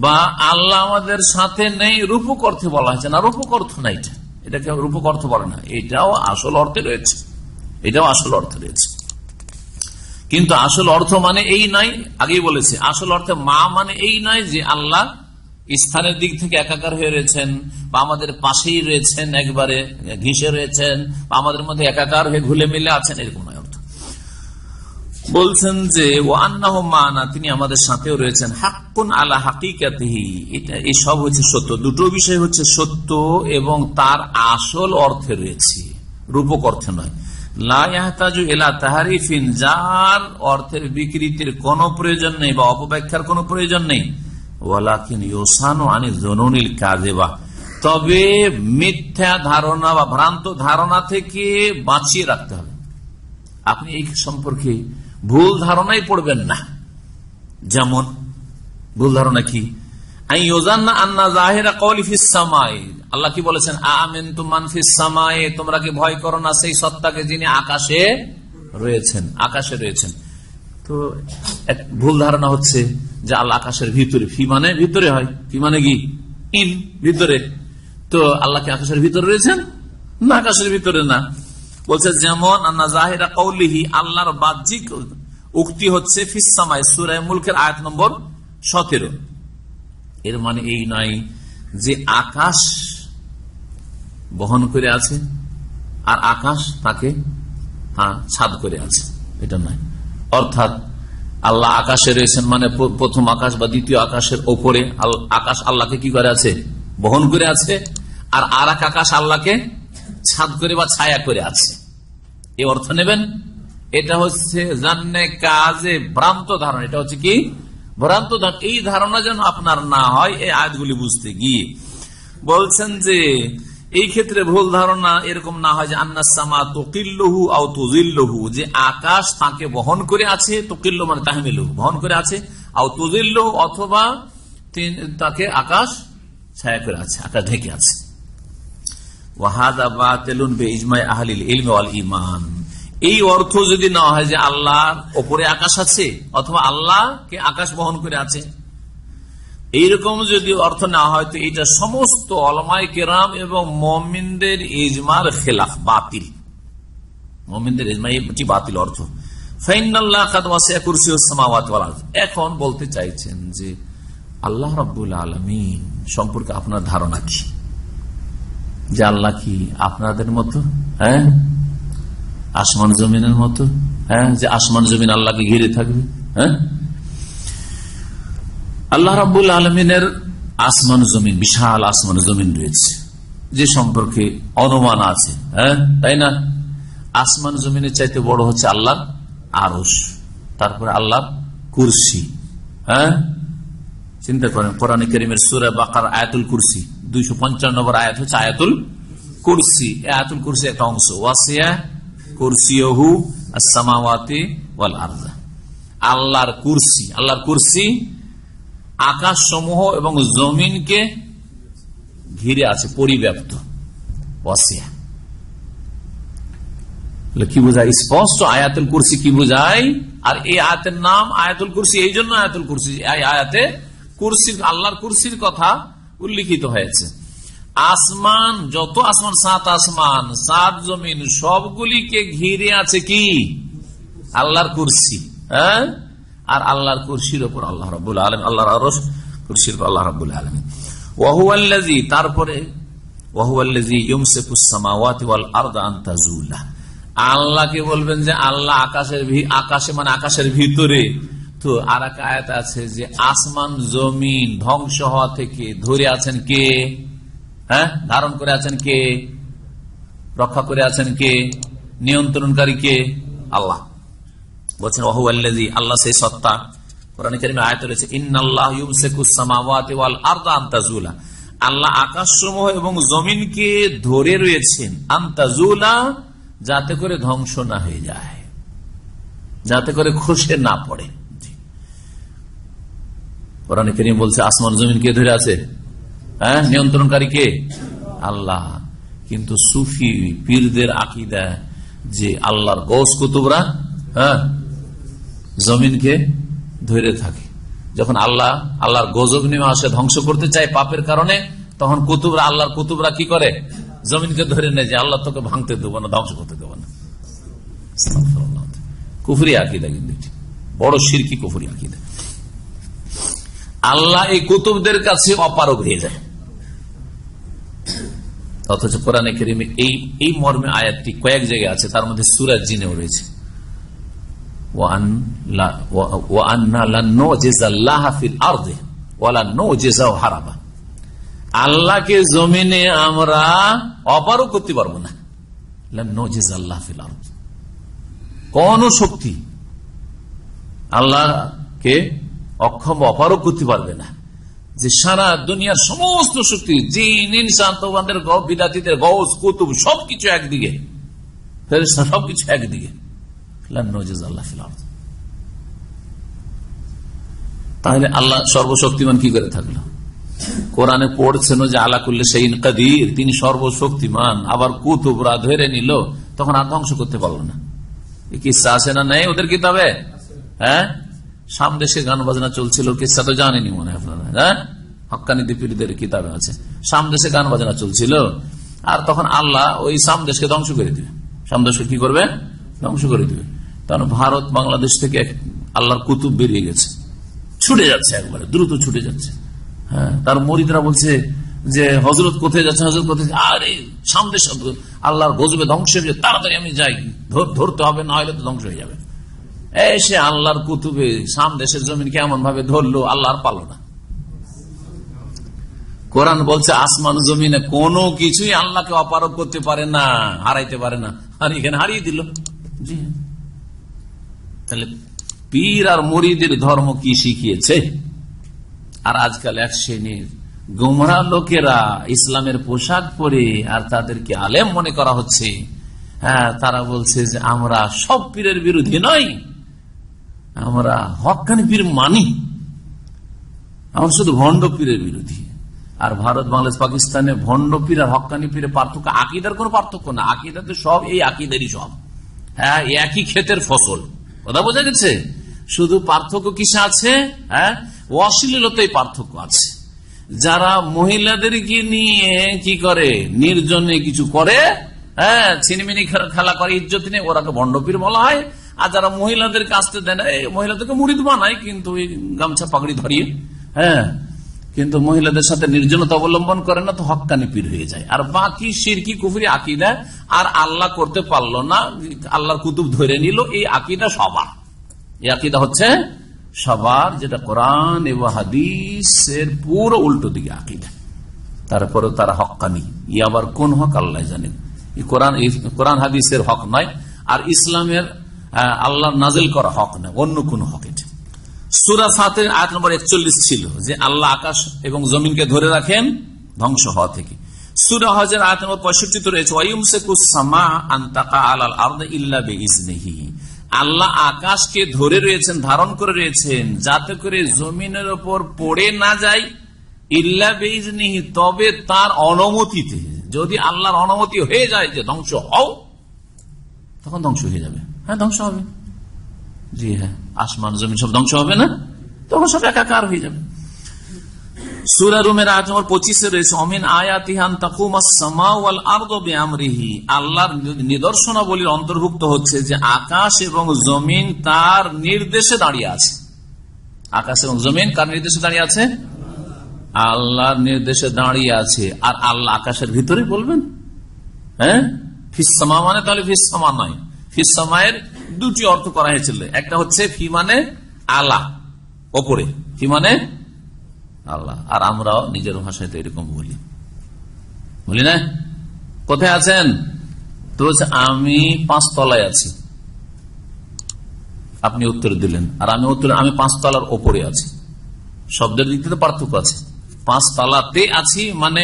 বা আল্লাহ আমাদের সাথে নেই রূপক অর্থে বলা হয়েছে না রূপক অর্থ না এটা এটাকে রূপক অর্থ বলে না এটাও আসল অর্থে রয়েছে এটাও আসল অর্থ রয়েছে কিন্তু আসল অর্থ মানে এই নয় আগেই বলেছে আসল অর্থে মা মানে এই নয় যে আল্লাহ স্থানের দিক থেকে একাকার হয়ে রয়েছেন বা আমাদের পাশেই রয়েছেন একবারে ঘিসে রয়েছেন বা আমাদের মধ্যে একাকার হয়ে ঘুলে মিলে আছেন এরকম নয় অর্থ বলছেন যে ও আন্নাহ মানা তিনি আমাদের সাথেও রয়েছেন হাক্কুন আলা হাকিকাতি এটা এসব হচ্ছে সত্য দুটো বিষয় হচ্ছে সত্য এবং তার আসল অর্থে রয়েছে রূপক অর্থে নয় লাহতাজু এলা তাহারিফিন যার অর্থের বিকৃতির প্রয়োজন নেই বা অপব্যাখ্যার প্রয়োজন নেই তবে মিথ্যা ধারণা বা ভ্রান্ত ধারণা থেকে বাঁচিয়ে রাখতে হবে আপনি এই সম্পর্কে ভুল ধারণাই পড়বেন না যেমন ভুল ধারণা কি আন্না জাহেরা কলিফিস আল্লাহ কি বলেছেন আমেন তুমানফিস সামায়ে তোমরা কি ভয় করো না সেই সত্তাকে যিনি আকাশে রয়েছেন আকাশে রয়েছেন তো এক ভুল ধারণা হচ্ছে যে আল্লাহ আকাশের ভিতরে ফি মানে ভিতরে হয় ফি মানে কি ইন ভিতরে তো আল্লাহ কি আকাশের ভিতরে রয়েছেন না আকাশের ভিতরে না বলছে যেমন জাহিরা কৌলিহি আল্লাহর বাহ্যিক উক্তি হচ্ছে ফিসামায় সুরায় মুলকের আয়াত নম্বর সতেরো এর মানে এই নয় যে আকাশ বহন করে আছে আর আকাশ তাকে হ্যাঁ, ছাদ করে আছে এটা নয় অর্থাৎ আল্লাহ আকাশে রয়েছেন মানে প্রথম আকাশ বা দ্বিতীয় আকাশের ওপরে আকাশ আল্লাহকে কি করে আছে বহন করে আছে আর আর এক আকাশ আল্লাহকে ছাদ করে বা ছায়া করে আছে এ অর্থ নেবেন এটা হচ্ছে জানে কাজে ভ্রান্ত ধারণা এটা হচ্ছে কি ভ্রান্ত এই ধারণা যেন আপনার না হয় এই আয়াতগুলি বুঝতে গিয়ে বলছেন যে এই ক্ষেত্রে ভুল ধারণা এরকম না হয় যে আন্নাসামা তকিল্লহু আও তুজিল্লহু যে আকাশ তাকে বহন করে আছে তকিল্ল মানে তাহমিল বহন করে আছে আও তুজিল্ল অথবা তাকে আকাশ ছায়া করে আছে আকাশ ঢেকে আছে ওয়াহাদা তেলুন বে ইজমাই এই অর্থ যদি না হয় যে আল্লাহর ওপরে আকাশ আছে অথবা কে আকাশ বহন করে আছে এইরকম যদি অর্থ না হয় তো এটা সমস্ত অলমায় কেরাম এবং মমিনদের ইজমার খেলাফ বাতিল মমিনদের ইজমা এটি বাতিল অর্থ এখন বলতে চাইছেন যে আল্লাহ রব্বুল আলমিন সম্পর্কে আপনার ধারণা কি যে আল্লাহ কি আপনাদের মতো হ্যাঁ আসমান জমিনের মতো হ্যাঁ যে আসমান জমিন আল্লাহকে ঘিরে থাকবে হ্যাঁ আল্লাহ রাবুল আলমিনের আসমান জমিন বিশাল আসমান জমিন রয়েছে যে সম্পর্কে অনুমান আছে হ্যাঁ তাই না আসমান জমিনের চাইতে বড় হচ্ছে আল্লাহ আরস তারপরে আল্লাহ কুরসি হ্যাঁ চিন্তা করেন কোরআন করিমের সুরে বাকার আয়াতুল কুরসি দুইশো পঞ্চান্নবর আয়াত হচ্ছে আয়াতুল কুরসি আয়াতুল কুরসি একটা অংশ ওয়াসিয়া কুরসিহু আসামাওয়াতি আল্লাহর কুরসি আল্লাহর কুরসি আকাশ সমূহ এবং জমিনকে ঘিরে আছে পরিব্যাপ্ত কি বোঝায় স্পষ্ট আয়াতুল কুরসি কি বোঝায় আর এই আয়াতের নাম আয়াতুল কুরসি এই জন্য আয়াতুল কুরসি আয়াতে কুরসির আল্লাহর কুরসির কথা উল্লিখিত হয়েছে আসমান যত আসমান সাত আসমান সাত জমিন সবগুলিকে ঘিরে আছে কি আল্লাহর কুরসি হ্যাঁ আর আল্লাহর কুরসির ওপর আল্লাহ রবুল আলম আল্লাহ আরস কুরসির ওপর আল্লাহ রবুল আলম ওয়াহুয়াল্লাজি তারপরে ওয়াহুয়াল্লাজি ইউমসেকুসামাওয়াতিওয়াল আরদ আন্তাজুল্লাহ আল্লাহকে বলবেন যে আল্লাহ আকাশের আকাশে মানে আকাশের ভিতরে তো আর একটা আছে যে আসমান জমিন ধ্বংস হওয়া থেকে ধরে আছেন কে হ্যাঁ ধারণ করে আছেন কে রক্ষা করে আছেন কে নিয়ন্ত্রণকারী কে আল্লাহ বলছেন ওহু আল্লাহ সেই সত্তা কোরআন কারিমে আয়াত রয়েছে ইন্নাল্লাহ ইউমসিকুস ওয়াল আরদা আন আল্লাহ আকাশসমূহ এবং জমিনকে ধরে রয়েছেন যাতে করে ধ্বংস না হয়ে যায় যাতে করে খসে না পড়ে কোরআন করিম বলছে আসমান জমিন কে ধরে আছে হ্যাঁ নিয়ন্ত্রণকারী কে আল্লাহ কিন্তু সুফি পীরদের আকিদা যে আল্লাহর গৌস কুতুবরা হ্যাঁ জমিনকে ধরে থাকে যখন আল্লাহ আল্লাহর গজব নেমে আসে ধ্বংস করতে চায় পাপের কারণে তখন কুতুবরা আল্লাহর কুতুবরা কি করে জমিনকে ধরে নেয় যে আল্লাহ তোকে ভাঙতে দেবো না ধ্বংস করতে দেবো না কুফরি আকিদা কিন্তু বড় সিরকি কুফরি আকিদা আল্লাহ এই কুতুবদের কাছে অপারক হয়ে যায় অথচ কোরআনে কেরিমে এই এই মর্মে আয়াতটি কয়েক জায়গায় আছে তার মধ্যে সুরাজ জিনেও রয়েছে আল্লাহকে জমিনে আমরা অপারও করতে পারবো না কোন শক্তি আল্লাহকে অক্ষম অপারও করতে পারবে না যে সারা দুনিয়ার সমস্ত শক্তি জিন ইনসান বিদাতিদের গজ কুতুব সবকিছু একদিকে সবকিছু একদিকে তাহলে আল্লাহ সর্বশক্তিমান কি করে থাকলো কোরআনে পড়ছেন যে করলে সেই কাদির তিনি সর্বশক্তিমান আবার কুতুবরা ধরে নিল তখন আর ধ্বংস করতে পারল না কিসা আছে না নেই ওদের কিতাবে হ্যাঁ সামদেশে গান বাজনা চলছিল কিসা তো জানেনি মনে হয় আপনারা হ্যাঁ আর তখন আল্লাহ ওই সামদেশকে ধ্বংস করে দিবে সামদেশকে কি করবে ধ্বংস করে দিবে কারণ মানে ভারত বাংলাদেশ থেকে আল্লাহর কুতুব বেরিয়ে গেছে ছুটে যাচ্ছে একবারে দ্রুত ছুটে যাচ্ছে হ্যাঁ তার মরিদরা বলছে যে হজরত কোথায় যাচ্ছে হজরত কোথায় আরে সামনে সামনে আল্লাহর গজবে ধ্বংস হয়ে যাবে তাড়াতাড়ি আমি যাই ধরতে হবে না হলে তো ধ্বংস হয়ে যাবে এসে আল্লাহর কুতুবে সাম দেশের জমিন কেমন ভাবে ধরলো আল্লাহর পালো না কোরআন বলছে আসমান জমিনে কোনো কিছুই আল্লাহকে অপারোপ করতে পারে না হারাইতে পারে না আর এখানে হারিয়ে দিল জি হ্যাঁ। তাহলে পীর আর মরিদের ধর্ম কি শিখিয়েছে আর আজকাল এক শ্রেণীর গুমরা লোকেরা ইসলামের পোশাক পরে আর তাদেরকে আলেম মনে করা হচ্ছে হ্যাঁ তারা বলছে যে আমরা সব পীরের বিরোধী নই আমরা হকানি পীর মানি আমরা শুধু ভণ্ড পীরের বিরোধী আর ভারত বাংলাদেশ পাকিস্তানে ভণ্ড পীর আর হকানি পীরের পার্থক্য আকিদার কোন পার্থক্য না আকিদার তো সব এই আকিদারই সব হ্যাঁ একই ক্ষেতের ফসল কথা বোঝা গেছে শুধু পার্থক্য কিসে আছে হ্যাঁ অশ্লীলতাই পার্থক্য আছে যারা মহিলাদেরকে নিয়ে কি করে নির্জনে কিছু করে হ্যাঁ ছিনিমিনি খেলা করে ইজ্জত নিয়ে ওরা তো ভণ্ডপীর বলা হয় আর যারা মহিলাদের কাছতে দেয় না মহিলাদেরকে মুড়িদ বানায় কিন্তু গামছা পাগড়ি ধরিয়ে হ্যাঁ কিন্তু মহিলাদের সাথে নির্জনতা অবলম্বন করে না তো হকানি পীর হয়ে যায় আর বাকি সিরকি কুফরি আকিদা আর আল্লাহ করতে পারলো না আল্লাহর কুতুব ধরে নিল এই আকিদা সবার এই আকিদা হচ্ছে সবার যেটা কোরআন এবং হাদিসের পুরো উল্টো দিকে আকিদা তারপরে তারা হকানি ই আবার কোন হক আল্লাহ জানেন কোরআন কোরআন হাদিসের হক নয় আর ইসলামের আল্লাহ নাজেল করা হক নয় অন্য কোন হক এটা সুরা সাতের আট নম্বর একচল্লিশ ছিল যে আল্লাহ আকাশ এবং জমিনকে ধরে রাখেন ধ্বংস হওয়া থেকে সুরা হজের আট নম্বর পঁয়ষট্টিতে রয়েছে আল্লাহ আকাশকে ধরে রয়েছেন ধারণ করে রয়েছেন যাতে করে জমিনের ওপর পড়ে না যায় ইল্লা বেইজনিহি তবে তার অনুমতিতে যদি আল্লাহর অনুমতি হয়ে যায় যে ধ্বংস হও তখন ধ্বংস হয়ে যাবে হ্যাঁ ধ্বংস হবে জি হ্যাঁ আসমান জমিন সব ধ্বংস হবে না তখন সব একাকার হয়ে যাবে নিদর্শনাবলীর অন্তর্ভুক্ত হচ্ছে যে আকাশ এবং জমিন তার নির্দেশে দাঁড়িয়ে আছে আকাশ এবং জমিন কার নির্দেশে দাঁড়িয়ে আছে আল্লাহর নির্দেশে দাঁড়িয়ে আছে আর আল্লাহ আকাশের ভিতরে বলবেন হ্যাঁ ফিসমা মানে তাহলে ফিসমা নয় ফিসমায়ের দুটি অর্থ করা হয়েছিল একটা হচ্ছে ফিমানে আলা ওপরে ফিমানে আল্লাহ আর আমরাও নিজের ভাষায় তো এরকম বলি বলি না কোথায় আছেন তো আমি পাঁচ তলায় আছি আপনি উত্তর দিলেন আর আমি উত্তর আমি পাঁচ তলার ওপরে আছি শব্দের দিক থেকে পার্থক্য আছে পাঁচ পাঁচতলাতে আছি মানে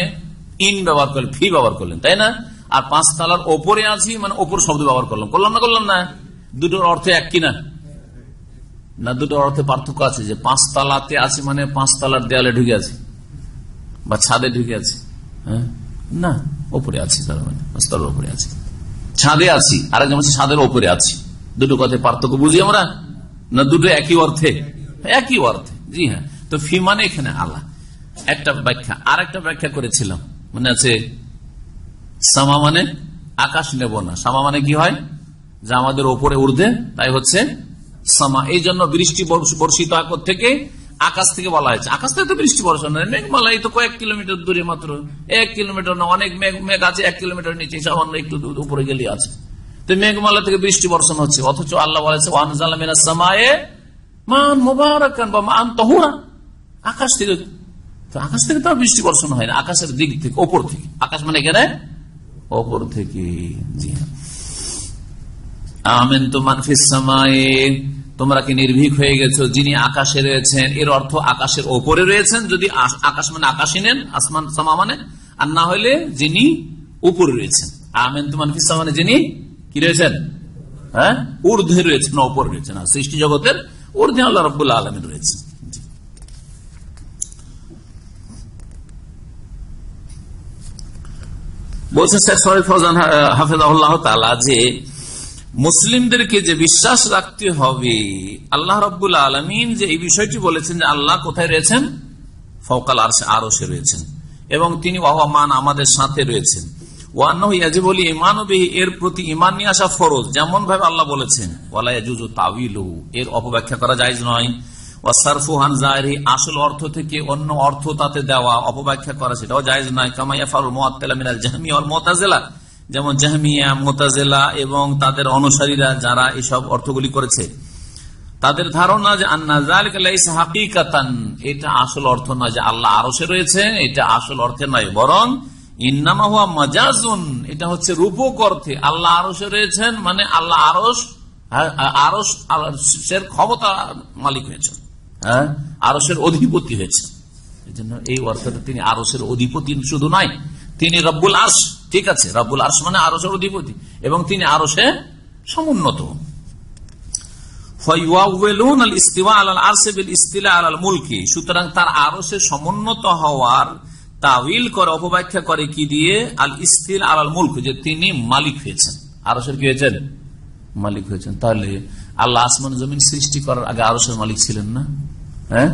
ইন ব্যবহার করলেন ফি ব্যবহার করলেন তাই না আর পাঁচ পাঁচতলার ওপরে আছি মানে ওপর শব্দ ব্যবহার করলাম করলাম না করলাম না দুটোর অর্থ এক কিনা না দুটো অর্থে পার্থক্য আছে যে পাঁচ তালাতে আছে মানে পাঁচ তালার দেয়ালে ঢুকে আছে বা ছাদে ঢুকে আছে হ্যাঁ না ওপরে আছে তার মানে পাঁচতলার ওপরে আছে ছাদে আছি একজন আছে ছাদের ওপরে আছি দুটো কথায় পার্থক্য বুঝি আমরা না দুটো একই অর্থে একই অর্থে জি হ্যাঁ তো ফি মানে এখানে আলা একটা ব্যাখ্যা আর একটা ব্যাখ্যা করেছিলাম মানে আছে সামা মানে আকাশ নেব না সামা মানে কি হয় যা আমাদের ওপরে উর্ধে তাই হচ্ছে সামা এই জন্য বৃষ্টি বর্ষিত আকর থেকে আকাশ থেকে বলা হয়েছে আকাশ থেকে তো বৃষ্টি বর্ষণ নয় মেঘমালাই তো কয়েক কিলোমিটার দূরে মাত্র এক কিলোমিটার না অনেক মেঘ মেঘ আছে এক কিলোমিটার নিচে সামান্য একটু উপরে গেলে আছে তো মেঘমালা থেকে বৃষ্টি বর্ষণ হচ্ছে অথচ আল্লাহ বলেছে সামায়ে মান মোবারকান বা মান তহুরা আকাশ থেকে তো আকাশ থেকে তো বৃষ্টি বর্ষণ হয় না আকাশের দিক থেকে ওপর থেকে আকাশ মানে এখানে ওপর থেকে জি হ্যাঁ আমেন তো মানফিসামায়ে তোমরা কি নির্ভীক হয়ে গেছো যিনি আকাশে রয়েছেন এর অর্থ আকাশের ওপরে রয়েছেন যদি আকাশ মানে আকাশে নেন আসমান সামা মানে আর না হলে যিনি উপরে রয়েছেন আমেন তো মানফিসা মানে যিনি কি রয়েছেন হ্যাঁ ঊর্ধ্বে রয়েছেন ওপরে রয়েছেন সৃষ্টি জগতের ঊর্ধ্বে আল্লাহ রবুল্লা আলমের রয়েছেন বলছেন শেখ শরীফ হাফেজ আল্লাহ তালা যে মুসলিমদেরকে যে বিশ্বাস রাখতে হবে আল্লাহ রব্বুল আলমিন যে এই বিষয়টি বলেছেন যে আল্লাহ কোথায় রয়েছেন ফকাল আর আরো সে রয়েছেন এবং তিনি ওয়াহমান আমাদের সাথে রয়েছেন এর প্রতি ইমান নিয়ে আসা ফরজ যেমন ভাবে আল্লাহ বলেছেন এর অপব্যাখ্যা করা যায় নয় আসল অর্থ থেকে অন্য অর্থ তাতে দেওয়া অপব্যাখ্যা করা সেটাও জায়জ নয় কামাইয়া ফারুল মোয়াত্তালা মোতাজেলা যেমন জাহমিয়া মোতাজেলা এবং তাদের অনুসারীরা যারা এসব অর্থগুলি করেছে তাদের ধারণা যে হাকিকাতান এটা আসল অর্থ নয় যে আল্লাহ আরসে রয়েছে এটা আসল অর্থে নয় বরং ইন্নামা হুয়া মাজাজুন এটা হচ্ছে রূপক অর্থে আল্লাহ আরসে রয়েছেন মানে আল্লাহ আরস হ্যাঁ, আরস আরসের ক্ষমতা মালিক হয়েছে হ্যাঁ আরসের অধিপতি হয়েছে এই জন্য এই অর্থটা তিনি আরসের অধিপতি শুধু নয় তিনি রব্বুল আস ঠিক আছে রাবুল আরস মানে আরসের অধিপতি এবং তিনি আরসে সমুন্নত সমুন্নত কি দিয়ে মালিক তাহলে আল্লাহ আসমান জমিন সৃষ্টি করার আগে আরসের মালিক ছিলেন না হ্যাঁ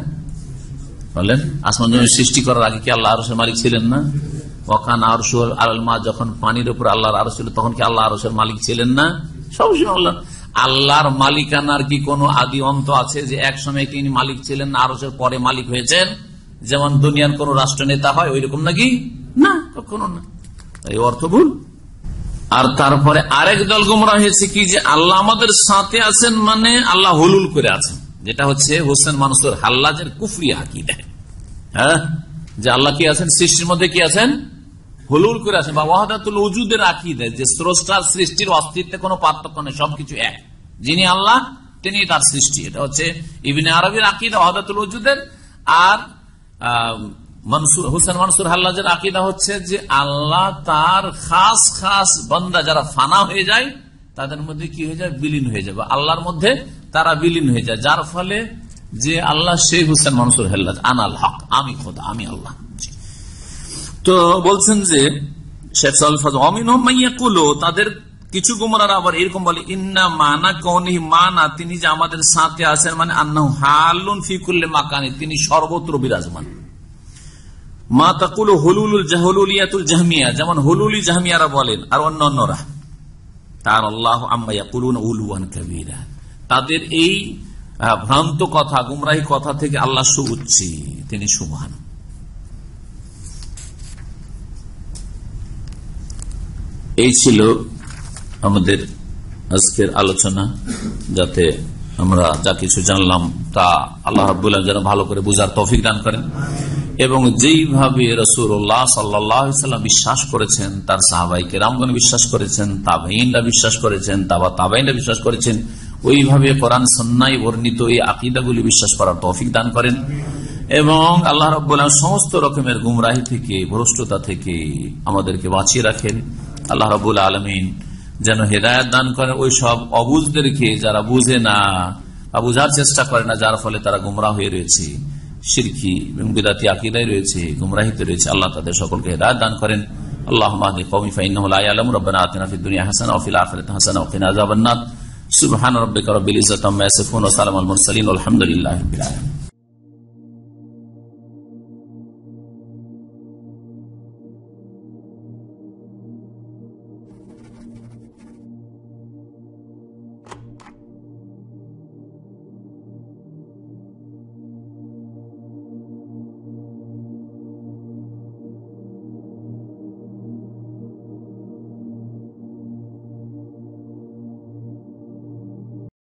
বলেন আসমান জমিন সৃষ্টি করার আগে কি আল্লাহ আরসের মালিক ছিলেন না ওখান আর আলমা যখন পানির উপর আল্লাহর আরো ছিল তখন কি আল্লাহ আরসের মালিক ছিলেন না সবসময় আল্লাহ আল্লাহর মালিকানার কি কোনো আদি অন্ত আছে যে এক সময় তিনি মালিক ছিলেন না আরসের পরে মালিক হয়েছেন যেমন দুনিয়ার কোন রাষ্ট্রনেতা হয় ওই রকম নাকি না কখনো না এই অর্থ ভুল আর তারপরে আরেক দল গুমরা হয়েছে কি যে আল্লাহ আমাদের সাথে আছেন মানে আল্লাহ হলুল করে আছেন যেটা হচ্ছে হোসেন মানুষের হাল্লাজের কুফরি হাকি দেয় হ্যাঁ যে আল্লাহ কি আছেন সৃষ্টির মধ্যে কি আছেন হলুল করে আসেন বা ওয়াহাদাতুল উজুদের রাখি দেয় যে স্রষ্টার সৃষ্টির অস্তিত্বে কোনো পার্থক্য নেই সবকিছু এক যিনি আল্লাহ তিনি তার সৃষ্টি এটা হচ্ছে ইবিনে আরবির আকিদা ওয়াহাদাতুল উজুদের আর মানসুর মানসুর আকিদা হচ্ছে যে আল্লাহ তার খাস খাস যারা ফানা হয়ে যায় তাদের মধ্যে কি হয়ে যায় বিলীন হয়ে যাবে আল্লাহর মধ্যে তারা বিলীন হয়ে যায় যার ফলে যে আল্লাহ সেই হুসেন মানসুর হাল্লাজ আনাল হক আমি খোদা আমি আল্লাহ তো বলছেন যে শেখ তাদের কিছু গুমরার আবার এরকম বলে ইন্না মানা কৌনি মানা তিনি যে আমাদের সাথে আছেন মানে আন্না হালুন ফিকুল্লে মাকানি তিনি সর্বত্র বিরাজমান মা তাকুল হলুল হলুলিয়াতুল জাহমিয়া যেমন হলুলি জাহমিয়ারা বলেন আর অন্য অন্যরা তার আল্লাহ উলুয়ান তাদের এই ভ্রান্ত কথা গুমরাহী কথা থেকে আল্লাহ সুউচ্ছি তিনি সুবহান এই ছিল আমাদের আজকের আলোচনা যাতে আমরা যা কিছু জানলাম তা আল্লাহ যেন ভালো করে বুঝার তফিক দান করেন এবং যেইভাবে রসুল্লাহ সাল্লাহাম বিশ্বাস করেছেন তার সাহাবাইকে রামগণ বিশ্বাস করেছেন ভাইনরা বিশ্বাস করেছেন তাবা তাবাইনরা বিশ্বাস করেছেন ওইভাবে কোরআন সন্ন্যায় বর্ণিত এই আকিদাগুলি বিশ্বাস করার তফিক দান করেন এবং আল্লাহ রব সমস্ত রকমের গুমরাহি থেকে ভ্রষ্টতা থেকে আমাদেরকে বাঁচিয়ে রাখেন আল্লাহ রাবুল আলমিন যেন হেদায়ত দান করেন ওই সব অবুজদেরকে যারা বুঝে না বা বুঝার চেষ্টা করে না যার ফলে তারা গুমরা হয়ে রয়েছে সিরকি এবং বিদাতি আকিদাই রয়েছে গুমরাহিতে রয়েছে আল্লাহ তাদের সকলকে হেদায়ত দান করেন আল্লাহ দুনিয়া হাসান হাসান সুবহান রাব্বিকা রব্বিল ইজ্জাতি আম্মা